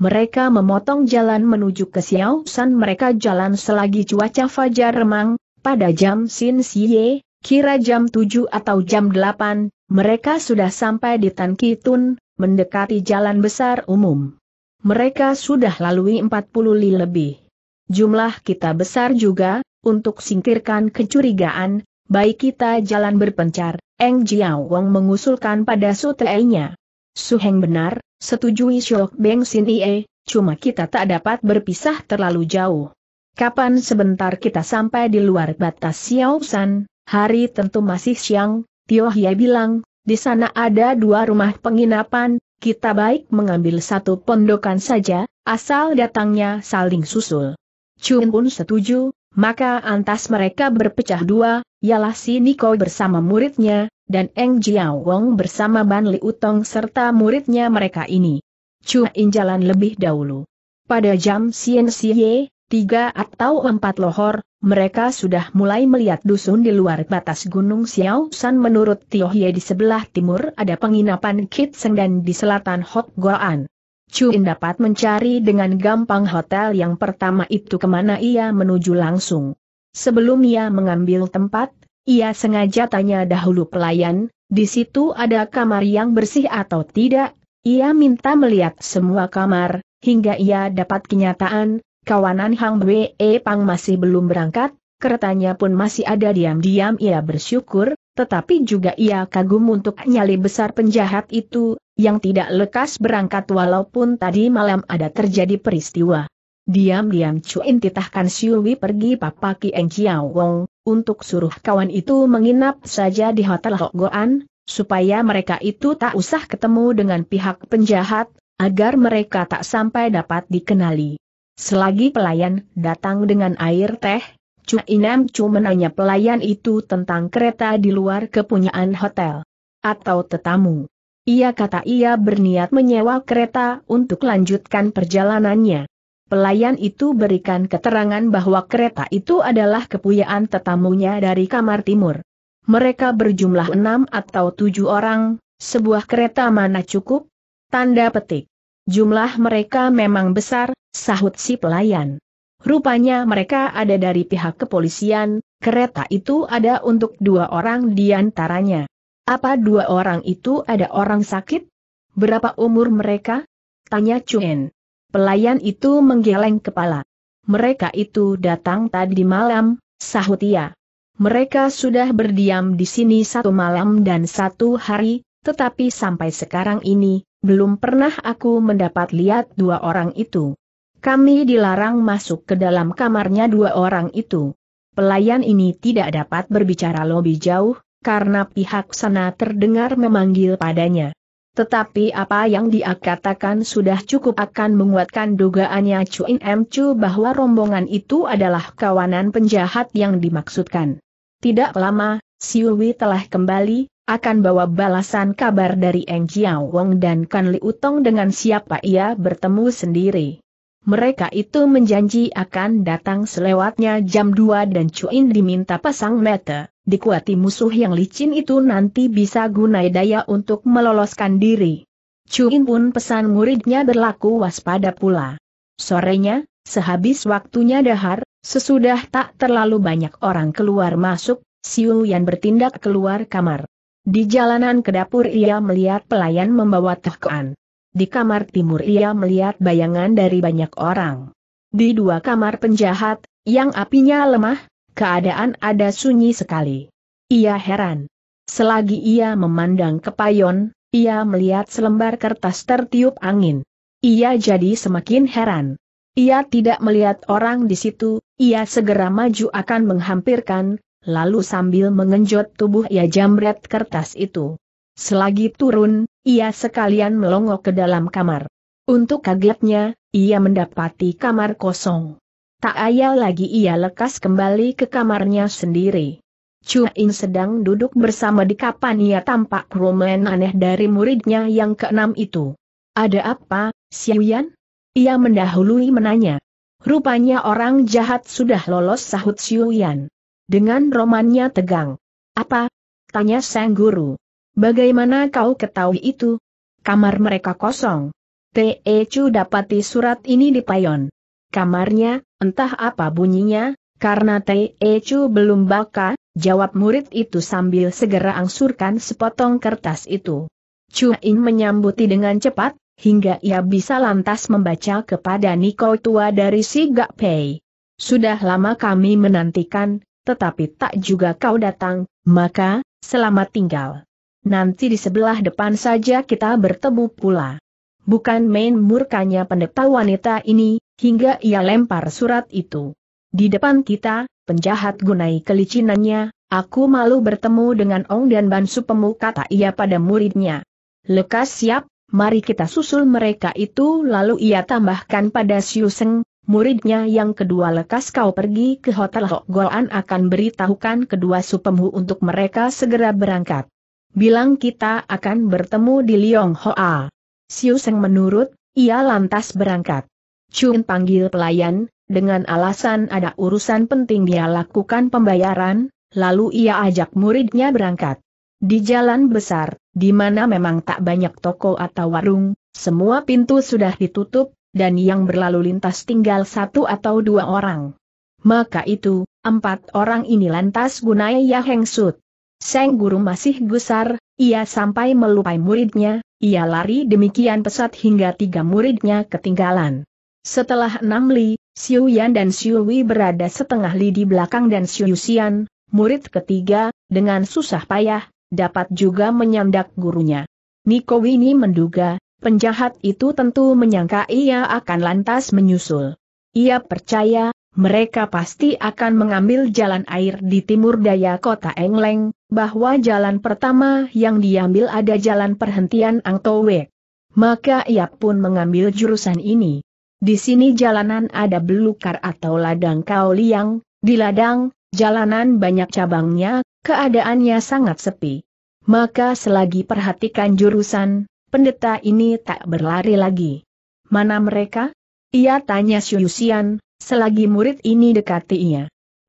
Mereka memotong jalan menuju ke Xiao San mereka jalan selagi cuaca fajar remang, pada jam Sin Siye, kira jam 7 atau jam 8, mereka sudah sampai di Tan Kitun, mendekati jalan besar umum. Mereka sudah lalui 40 li lebih. Jumlah kita besar juga, untuk singkirkan kecurigaan, baik kita jalan berpencar, Eng Jiao Wong mengusulkan pada Su Suheng benar, setujui Syok Beng Sin Ie, cuma kita tak dapat berpisah terlalu jauh. Kapan sebentar kita sampai di luar batas Xiaosan, hari tentu masih siang, Tio Hia bilang, di sana ada dua rumah penginapan, kita baik mengambil satu pondokan saja, asal datangnya saling susul. Chun pun setuju, maka antas mereka berpecah dua, Ialah si Niko bersama muridnya, dan Eng Jiao Wong bersama Ban Li Utong serta muridnya mereka ini. In jalan lebih dahulu. Pada jam Sien Siye, tiga atau empat lohor, mereka sudah mulai melihat dusun di luar batas Gunung Xiao San menurut Tio Hye di sebelah timur ada penginapan Kit Seng dan di selatan Hok Goan. In dapat mencari dengan gampang hotel yang pertama itu kemana ia menuju langsung. Sebelum ia mengambil tempat, ia sengaja tanya dahulu pelayan, di situ ada kamar yang bersih atau tidak, ia minta melihat semua kamar, hingga ia dapat kenyataan, kawanan Hang Wee Pang masih belum berangkat, keretanya pun masih ada diam-diam ia bersyukur, tetapi juga ia kagum untuk nyali besar penjahat itu, yang tidak lekas berangkat walaupun tadi malam ada terjadi peristiwa. Diam-diam Chu intitahkan Siwi pergi Papa Eng Chiao Wong, untuk suruh kawan itu menginap saja di Hotel Goan, supaya mereka itu tak usah ketemu dengan pihak penjahat, agar mereka tak sampai dapat dikenali. Selagi pelayan datang dengan air teh, Chu Inam Chu menanya pelayan itu tentang kereta di luar kepunyaan hotel. Atau tetamu. Ia kata ia berniat menyewa kereta untuk lanjutkan perjalanannya. Pelayan itu berikan keterangan bahwa kereta itu adalah kepuyaan tetamunya dari kamar timur. Mereka berjumlah enam atau tujuh orang, sebuah kereta mana cukup? Tanda petik. Jumlah mereka memang besar, sahut si pelayan. Rupanya mereka ada dari pihak kepolisian, kereta itu ada untuk dua orang di antaranya. Apa dua orang itu ada orang sakit? Berapa umur mereka? Tanya Chuen. Pelayan itu menggeleng kepala. Mereka itu datang tadi malam, sahut ia. Mereka sudah berdiam di sini satu malam dan satu hari, tetapi sampai sekarang ini, belum pernah aku mendapat lihat dua orang itu. Kami dilarang masuk ke dalam kamarnya dua orang itu. Pelayan ini tidak dapat berbicara lebih jauh, karena pihak sana terdengar memanggil padanya. Tetapi apa yang dia katakan sudah cukup akan menguatkan dugaannya In M. Chu bahwa rombongan itu adalah kawanan penjahat yang dimaksudkan. Tidak lama, Wei telah kembali, akan bawa balasan kabar dari Eng Jiao Wong dan Kan Liutong Utong dengan siapa ia bertemu sendiri. Mereka itu menjanji akan datang selewatnya jam 2 dan Cuin diminta pasang mata, dikuati musuh yang licin itu nanti bisa gunai daya untuk meloloskan diri. Cuin pun pesan muridnya berlaku waspada pula. Sorenya, sehabis waktunya dahar, sesudah tak terlalu banyak orang keluar masuk, Siu Yan bertindak keluar kamar. Di jalanan ke dapur ia melihat pelayan membawa tehkoan. Di kamar timur ia melihat bayangan dari banyak orang. Di dua kamar penjahat, yang apinya lemah, keadaan ada sunyi sekali. Ia heran. Selagi ia memandang ke payon, ia melihat selembar kertas tertiup angin. Ia jadi semakin heran. Ia tidak melihat orang di situ, ia segera maju akan menghampirkan, lalu sambil mengenjot tubuh ia jamret kertas itu. Selagi turun, ia sekalian melongo ke dalam kamar. Untuk kagetnya, ia mendapati kamar kosong. Tak ayal lagi ia lekas kembali ke kamarnya sendiri. In sedang duduk bersama di kapan ia tampak kerumunan aneh dari muridnya yang keenam itu. Ada apa, Xiaoyan? Ia mendahului menanya. Rupanya orang jahat sudah lolos sahut Xiaoyan. Dengan romannya tegang. Apa? Tanya sang guru. Bagaimana kau ketahui itu? Kamar mereka kosong. Te Chu dapati surat ini di payon. Kamarnya, entah apa bunyinya, karena Te Chu belum baka, jawab murid itu sambil segera angsurkan sepotong kertas itu. In menyambuti dengan cepat, hingga ia bisa lantas membaca kepada Niko tua dari si Gak Pei. Sudah lama kami menantikan, tetapi tak juga kau datang, maka, selamat tinggal nanti di sebelah depan saja kita bertemu pula. Bukan main murkanya pendeta wanita ini, hingga ia lempar surat itu. Di depan kita, penjahat gunai kelicinannya, aku malu bertemu dengan Ong dan Bansu Pemu kata ia pada muridnya. Lekas siap, mari kita susul mereka itu lalu ia tambahkan pada Siu Seng, muridnya yang kedua lekas kau pergi ke hotel Hok Goan akan beritahukan kedua supemu untuk mereka segera berangkat bilang kita akan bertemu di Liong Hoa. Siu Seng menurut, ia lantas berangkat. Chun panggil pelayan, dengan alasan ada urusan penting dia lakukan pembayaran, lalu ia ajak muridnya berangkat. Di jalan besar, di mana memang tak banyak toko atau warung, semua pintu sudah ditutup, dan yang berlalu lintas tinggal satu atau dua orang. Maka itu, empat orang ini lantas gunai Yaheng Sud. Seng Guru masih gusar, ia sampai melupai muridnya, ia lari demikian pesat hingga tiga muridnya ketinggalan. Setelah enam li, Xiu Yan dan Xiu Wei berada setengah li di belakang dan Xiu Xian, murid ketiga, dengan susah payah, dapat juga menyandak gurunya. Niko Wini menduga, penjahat itu tentu menyangka ia akan lantas menyusul. Ia percaya, mereka pasti akan mengambil jalan air di timur daya kota Engleng, bahwa jalan pertama yang diambil ada jalan perhentian Angtowek. Maka ia pun mengambil jurusan ini. Di sini jalanan ada belukar atau ladang kau liang, di ladang, jalanan banyak cabangnya, keadaannya sangat sepi. Maka selagi perhatikan jurusan, pendeta ini tak berlari lagi. Mana mereka? Ia tanya Syusian, Selagi murid ini dekati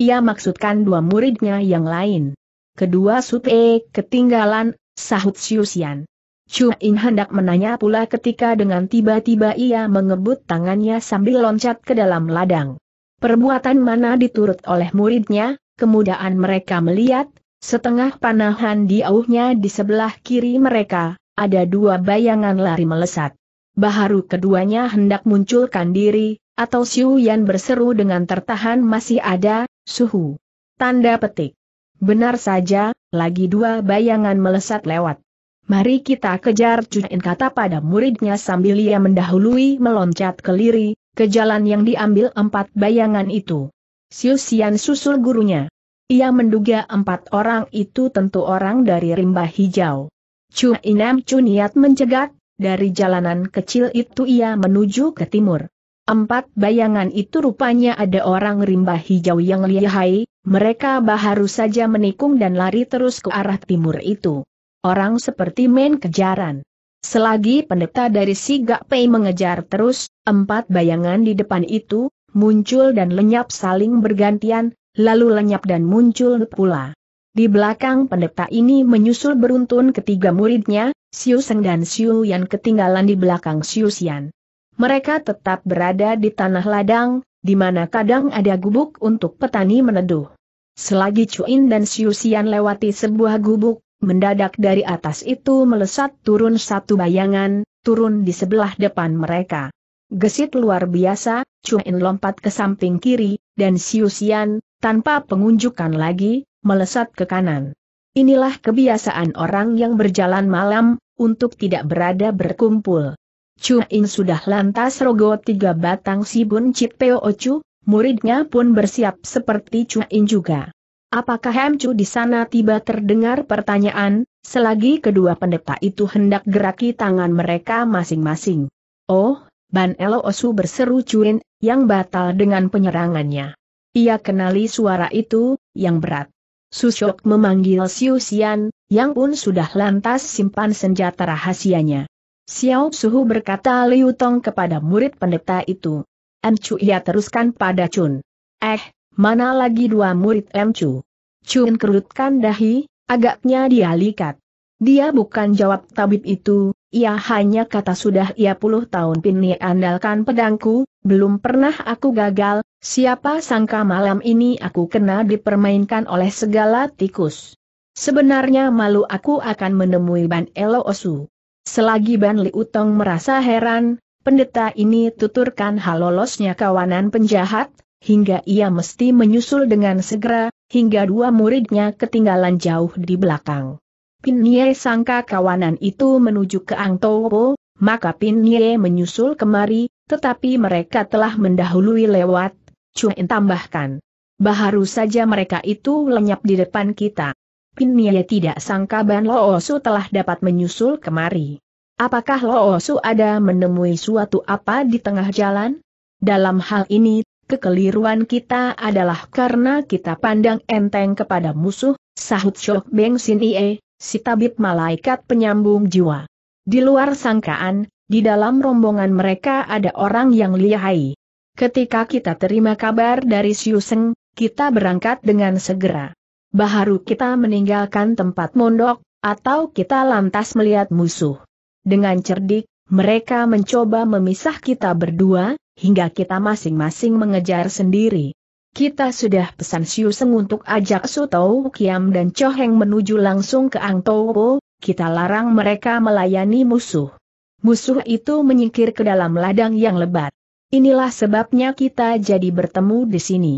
Ia maksudkan dua muridnya yang lain. Kedua Sute ketinggalan, sahut Siusian. Chu In hendak menanya pula ketika dengan tiba-tiba ia mengebut tangannya sambil loncat ke dalam ladang. Perbuatan mana diturut oleh muridnya, Kemudahan mereka melihat, setengah panahan di auhnya di sebelah kiri mereka, ada dua bayangan lari melesat baharu keduanya hendak munculkan diri, atau Xiu Yan berseru dengan tertahan masih ada, suhu. Tanda petik. Benar saja, lagi dua bayangan melesat lewat. Mari kita kejar Cuin kata pada muridnya sambil ia mendahului meloncat ke liri, ke jalan yang diambil empat bayangan itu. Xiu Xian susul gurunya. Ia menduga empat orang itu tentu orang dari rimba hijau. Chu Inam Chu niat mencegat, dari jalanan kecil itu ia menuju ke timur. Empat bayangan itu rupanya ada orang rimba hijau yang lihai, mereka baharu saja menikung dan lari terus ke arah timur itu. Orang seperti main kejaran. Selagi pendeta dari Gak Pei mengejar terus, empat bayangan di depan itu, muncul dan lenyap saling bergantian, lalu lenyap dan muncul pula. Di belakang pendeta ini menyusul beruntun ketiga muridnya, Siu Seng dan Siu Yan ketinggalan di belakang Siu Xian. Mereka tetap berada di tanah ladang, di mana kadang ada gubuk untuk petani meneduh. Selagi Cuin dan Siu Xian lewati sebuah gubuk, mendadak dari atas itu melesat turun satu bayangan, turun di sebelah depan mereka. Gesit luar biasa, Cuin lompat ke samping kiri, dan Siu Xian, tanpa pengunjukan lagi, melesat ke kanan. Inilah kebiasaan orang yang berjalan malam, untuk tidak berada berkumpul. In sudah lantas rogo tiga batang sibun Cipeo Ocu, muridnya pun bersiap seperti In juga. Apakah Hemcu di sana tiba terdengar pertanyaan, selagi kedua pendeta itu hendak geraki tangan mereka masing-masing. Oh, Ban Elo Osu berseru In, yang batal dengan penyerangannya. Ia kenali suara itu, yang berat. Susok memanggil Siusian, Xian, yang pun sudah lantas simpan senjata rahasianya. Xiao Suhu berkata Liu Tong kepada murid pendeta itu. Chu ia teruskan pada Chun. Eh, mana lagi dua murid Chu? Chun kerutkan dahi, agaknya dia likat. Dia bukan jawab tabib itu, ia hanya kata sudah ia puluh tahun pini andalkan pedangku, belum pernah aku gagal, siapa sangka malam ini aku kena dipermainkan oleh segala tikus. Sebenarnya malu aku akan menemui Ban Elo Osu. Selagi Ban Liutong merasa heran, pendeta ini tuturkan hal lolosnya kawanan penjahat, hingga ia mesti menyusul dengan segera, hingga dua muridnya ketinggalan jauh di belakang. Pinye sangka kawanan itu menuju ke Ang maka Pin Ye menyusul kemari, tetapi mereka telah mendahului lewat, Cuen tambahkan. Baharu saja mereka itu lenyap di depan kita. Pin Ye tidak sangka Ban Loosu telah dapat menyusul kemari. Apakah Loosu ada menemui suatu apa di tengah jalan? Dalam hal ini, kekeliruan kita adalah karena kita pandang enteng kepada musuh, sahut Shok Beng Sin Ie, si tabib malaikat penyambung jiwa. Di luar sangkaan, di dalam rombongan mereka ada orang yang lihai. Ketika kita terima kabar dari Siuseng, kita berangkat dengan segera. Baharu kita meninggalkan tempat mondok, atau kita lantas melihat musuh. Dengan cerdik, mereka mencoba memisah kita berdua, hingga kita masing-masing mengejar sendiri. Kita sudah pesan Siuseng untuk ajak Sutou, Kiam dan Choheng menuju langsung ke Ang kita larang mereka melayani musuh. Musuh itu menyingkir ke dalam ladang yang lebat. Inilah sebabnya kita jadi bertemu di sini.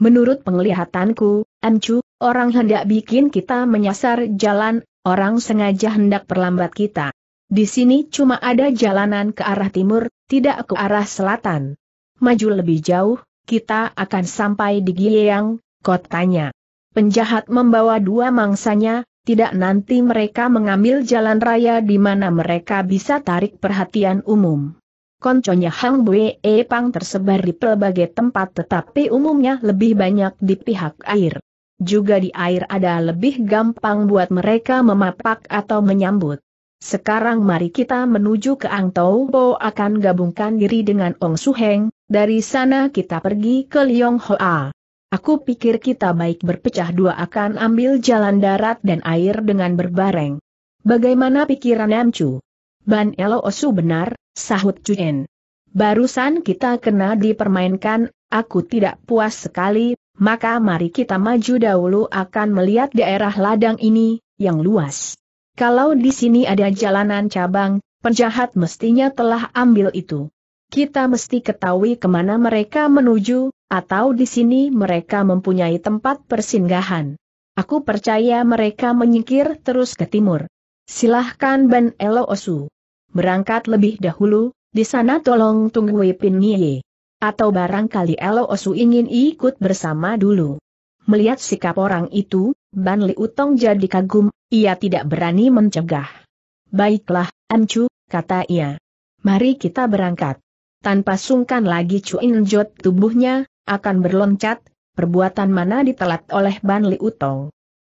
Menurut penglihatanku, Ancu, orang hendak bikin kita menyasar jalan, orang sengaja hendak perlambat kita. Di sini cuma ada jalanan ke arah timur, tidak ke arah selatan. Maju lebih jauh, kita akan sampai di Gieyang, kotanya. Penjahat membawa dua mangsanya, tidak nanti mereka mengambil jalan raya di mana mereka bisa tarik perhatian umum. Konconya Hang Bue Pang tersebar di pelbagai tempat tetapi umumnya lebih banyak di pihak air. Juga di air ada lebih gampang buat mereka memapak atau menyambut. Sekarang mari kita menuju ke Ang Tau Bo akan gabungkan diri dengan Ong Suheng, dari sana kita pergi ke Liong Hoa. Aku pikir kita baik berpecah dua akan ambil jalan darat dan air dengan berbareng. Bagaimana pikiran Namcu? Ban Elo Osu benar, sahut Cuen. Barusan kita kena dipermainkan, aku tidak puas sekali, maka mari kita maju dahulu akan melihat daerah ladang ini, yang luas. Kalau di sini ada jalanan cabang, penjahat mestinya telah ambil itu. Kita mesti ketahui kemana mereka menuju, atau di sini mereka mempunyai tempat persinggahan. Aku percaya mereka menyingkir terus ke timur. Silahkan Ben Osu. Berangkat lebih dahulu, di sana tolong tunggu ipin Nye. Atau barangkali Elo Osu ingin ikut bersama dulu. Melihat sikap orang itu, Ban Li Utong jadi kagum, ia tidak berani mencegah. Baiklah, Amcu, kata ia. Mari kita berangkat. Tanpa sungkan lagi Cuin Jot tubuhnya, akan berloncat, perbuatan mana ditelat oleh Ban Li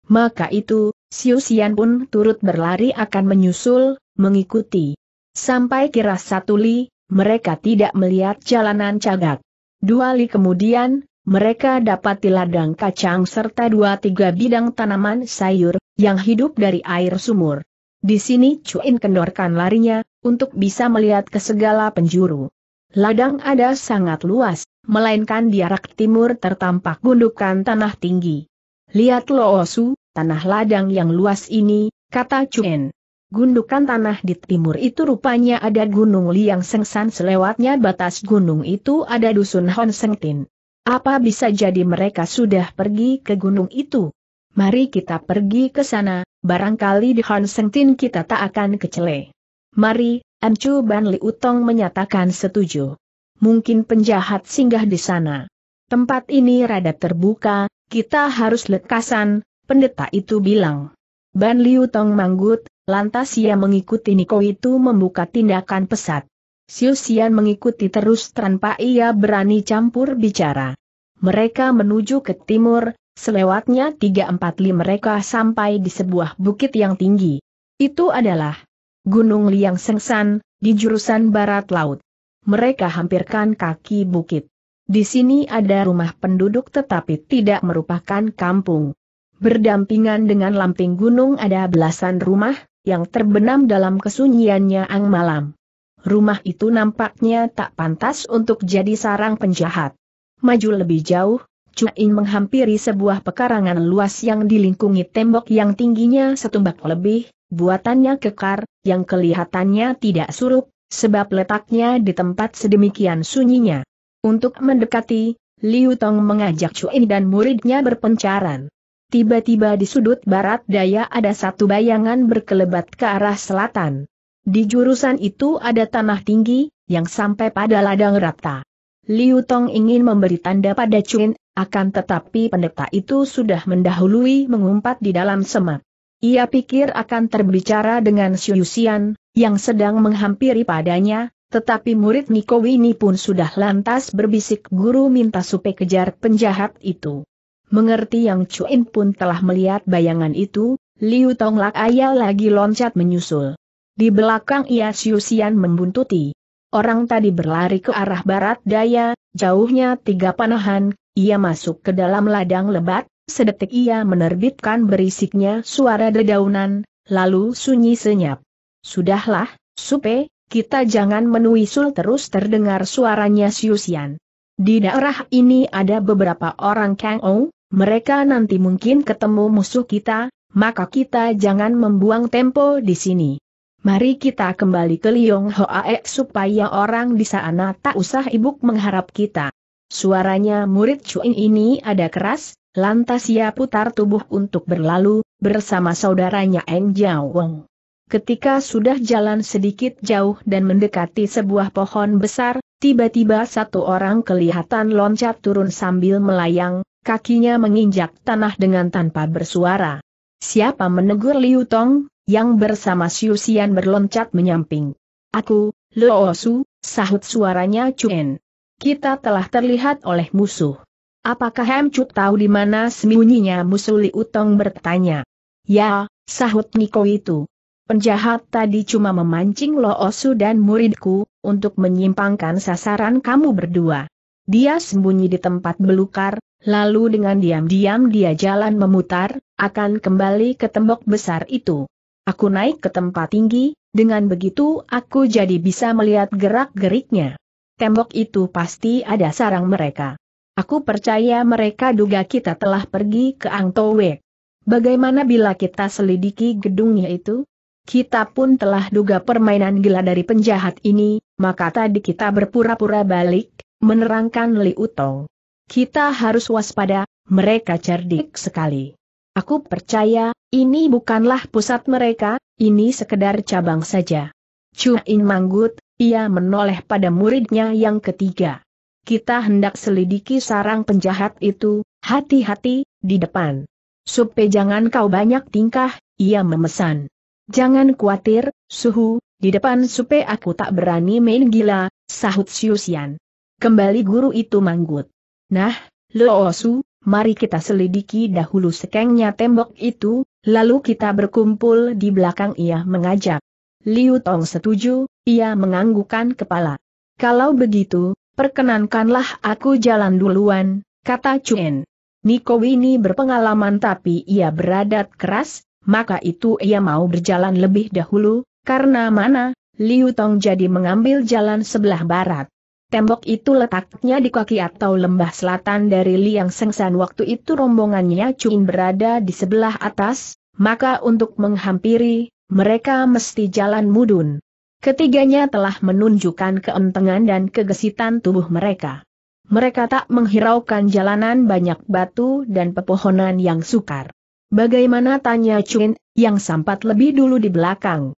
Maka itu, Siu Xian pun turut berlari akan menyusul, mengikuti. Sampai kira satu li, mereka tidak melihat jalanan cagak. Dua li kemudian, mereka dapati ladang kacang serta dua tiga bidang tanaman sayur, yang hidup dari air sumur. Di sini Cuin kendorkan larinya, untuk bisa melihat ke segala penjuru. Ladang ada sangat luas, melainkan di arah timur tertampak gundukan tanah tinggi. Lihat Loosu, tanah ladang yang luas ini, kata Chuen. Gundukan tanah di timur itu rupanya ada gunung Liang Sengsan selewatnya batas gunung itu ada dusun Hon Sengtin. Apa bisa jadi mereka sudah pergi ke gunung itu? Mari kita pergi ke sana, barangkali di Hon Sengtin kita tak akan kecele. Mari, Amcu Ban Liutong menyatakan setuju mungkin penjahat singgah di sana. Tempat ini rada terbuka, kita harus lekasan, pendeta itu bilang. Ban Liu Tong manggut, lantas ia mengikuti Niko itu membuka tindakan pesat. Siu Xian mengikuti terus tanpa ia berani campur bicara. Mereka menuju ke timur, selewatnya li mereka sampai di sebuah bukit yang tinggi. Itu adalah Gunung Liang Sengsan, di jurusan barat laut mereka hampirkan kaki bukit. Di sini ada rumah penduduk tetapi tidak merupakan kampung. Berdampingan dengan lamping gunung ada belasan rumah, yang terbenam dalam kesunyiannya ang malam. Rumah itu nampaknya tak pantas untuk jadi sarang penjahat. Maju lebih jauh, Cuain menghampiri sebuah pekarangan luas yang dilingkungi tembok yang tingginya setumbak lebih, buatannya kekar, yang kelihatannya tidak surup, sebab letaknya di tempat sedemikian sunyinya. Untuk mendekati, Liu Tong mengajak Cui dan muridnya berpencaran. Tiba-tiba di sudut barat daya ada satu bayangan berkelebat ke arah selatan. Di jurusan itu ada tanah tinggi, yang sampai pada ladang rata. Liu Tong ingin memberi tanda pada Cui, akan tetapi pendeta itu sudah mendahului mengumpat di dalam semak. Ia pikir akan terbicara dengan Yuxian, yang sedang menghampiri padanya, tetapi murid Niko ini pun sudah lantas berbisik guru minta supaya kejar penjahat itu. Mengerti yang Cuin pun telah melihat bayangan itu, Liu Tonglak ayah lagi loncat menyusul. Di belakang ia Siusian membuntuti. Orang tadi berlari ke arah barat daya, jauhnya tiga panahan, ia masuk ke dalam ladang lebat, sedetik ia menerbitkan berisiknya suara dedaunan, lalu sunyi senyap. Sudahlah, Supe, kita jangan menuisul terus terdengar suaranya Siusian. Di daerah ini ada beberapa orang Kang Ou, mereka nanti mungkin ketemu musuh kita, maka kita jangan membuang tempo di sini. Mari kita kembali ke Liong Hoae supaya orang di sana tak usah ibuk mengharap kita. Suaranya murid Cuin ini ada keras, lantas ia putar tubuh untuk berlalu, bersama saudaranya Eng Jiao Wong. Ketika sudah jalan sedikit jauh dan mendekati sebuah pohon besar, tiba-tiba satu orang kelihatan loncat turun sambil melayang, kakinya menginjak tanah dengan tanpa bersuara. Siapa menegur Liu Tong, yang bersama Xiu Xian berloncat menyamping. Aku, Luo Su, sahut suaranya Chuen. Kita telah terlihat oleh musuh. Apakah Hem Chu tahu di mana sembunyinya musuh Liu Tong bertanya. Ya, sahut Niko itu. Penjahat tadi cuma memancing Loosu dan muridku, untuk menyimpangkan sasaran kamu berdua. Dia sembunyi di tempat belukar, lalu dengan diam-diam dia jalan memutar, akan kembali ke tembok besar itu. Aku naik ke tempat tinggi, dengan begitu aku jadi bisa melihat gerak-geriknya. Tembok itu pasti ada sarang mereka. Aku percaya mereka duga kita telah pergi ke Angtowe. Bagaimana bila kita selidiki gedungnya itu? Kita pun telah duga permainan gila dari penjahat ini, maka tadi kita berpura-pura balik, menerangkan Li Utong. Kita harus waspada, mereka cerdik sekali. Aku percaya, ini bukanlah pusat mereka, ini sekedar cabang saja. In manggut, ia menoleh pada muridnya yang ketiga. Kita hendak selidiki sarang penjahat itu, hati-hati, di depan. Supe jangan kau banyak tingkah, ia memesan. Jangan khawatir, suhu, di depan supe aku tak berani main gila, sahut Siusian. Kembali guru itu manggut. Nah, Loosu, mari kita selidiki dahulu sekengnya tembok itu, lalu kita berkumpul di belakang ia mengajak. Liu Tong setuju, ia menganggukkan kepala. Kalau begitu, perkenankanlah aku jalan duluan, kata Chuen. Niko ini berpengalaman tapi ia beradat keras, maka itu ia mau berjalan lebih dahulu, karena mana, Liu Tong jadi mengambil jalan sebelah barat. Tembok itu letaknya di kaki atau lembah selatan dari Liang Sengsan waktu itu rombongannya Cuin berada di sebelah atas, maka untuk menghampiri, mereka mesti jalan mudun. Ketiganya telah menunjukkan keentengan dan kegesitan tubuh mereka. Mereka tak menghiraukan jalanan banyak batu dan pepohonan yang sukar. Bagaimana tanya Chuen yang sempat lebih dulu di belakang.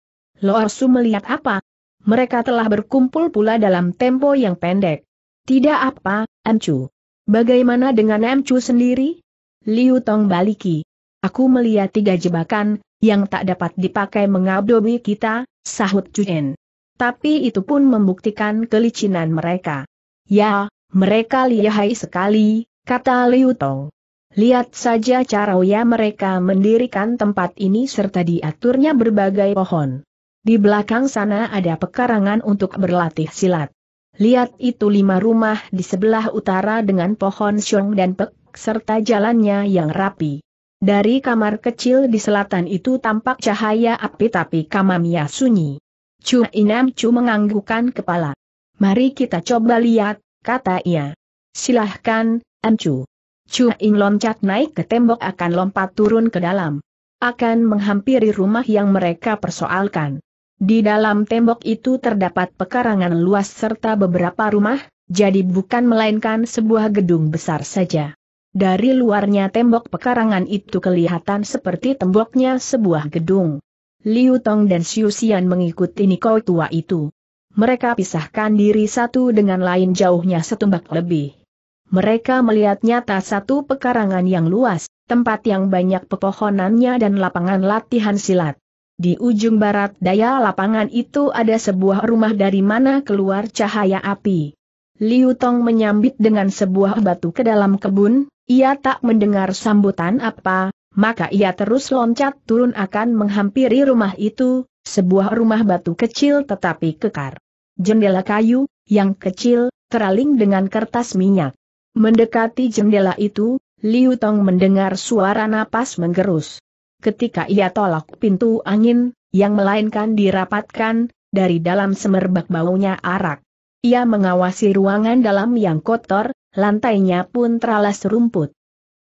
su melihat apa? Mereka telah berkumpul pula dalam tempo yang pendek. Tidak apa, Amchu. Bagaimana dengan Amchu sendiri? Liu Tong baliki. Aku melihat tiga jebakan, yang tak dapat dipakai mengabdobi kita, sahut Chuen. Tapi itu pun membuktikan kelicinan mereka. Ya, mereka lihai sekali, kata Liu Tong. Lihat saja cara caranya mereka mendirikan tempat ini serta diaturnya berbagai pohon. Di belakang sana ada pekarangan untuk berlatih silat. Lihat itu lima rumah di sebelah utara dengan pohon siung dan pek, serta jalannya yang rapi. Dari kamar kecil di selatan itu tampak cahaya api tapi kamarnya sunyi. Chu Inam Chu menganggukkan kepala. Mari kita coba lihat, kata ia. Silahkan, Chu. Chu Ing loncat naik ke tembok akan lompat turun ke dalam. Akan menghampiri rumah yang mereka persoalkan. Di dalam tembok itu terdapat pekarangan luas serta beberapa rumah, jadi bukan melainkan sebuah gedung besar saja. Dari luarnya tembok pekarangan itu kelihatan seperti temboknya sebuah gedung. Liu Tong dan Xiu Xian mengikuti nikau tua itu. Mereka pisahkan diri satu dengan lain jauhnya setumbak lebih mereka melihat nyata satu pekarangan yang luas, tempat yang banyak pepohonannya dan lapangan latihan silat. Di ujung barat daya lapangan itu ada sebuah rumah dari mana keluar cahaya api. Liu Tong menyambit dengan sebuah batu ke dalam kebun, ia tak mendengar sambutan apa, maka ia terus loncat turun akan menghampiri rumah itu, sebuah rumah batu kecil tetapi kekar. Jendela kayu, yang kecil, teraling dengan kertas minyak. Mendekati jendela itu, Liu Tong mendengar suara napas menggerus. Ketika ia tolak pintu angin, yang melainkan dirapatkan, dari dalam semerbak baunya arak. Ia mengawasi ruangan dalam yang kotor, lantainya pun teralas rumput.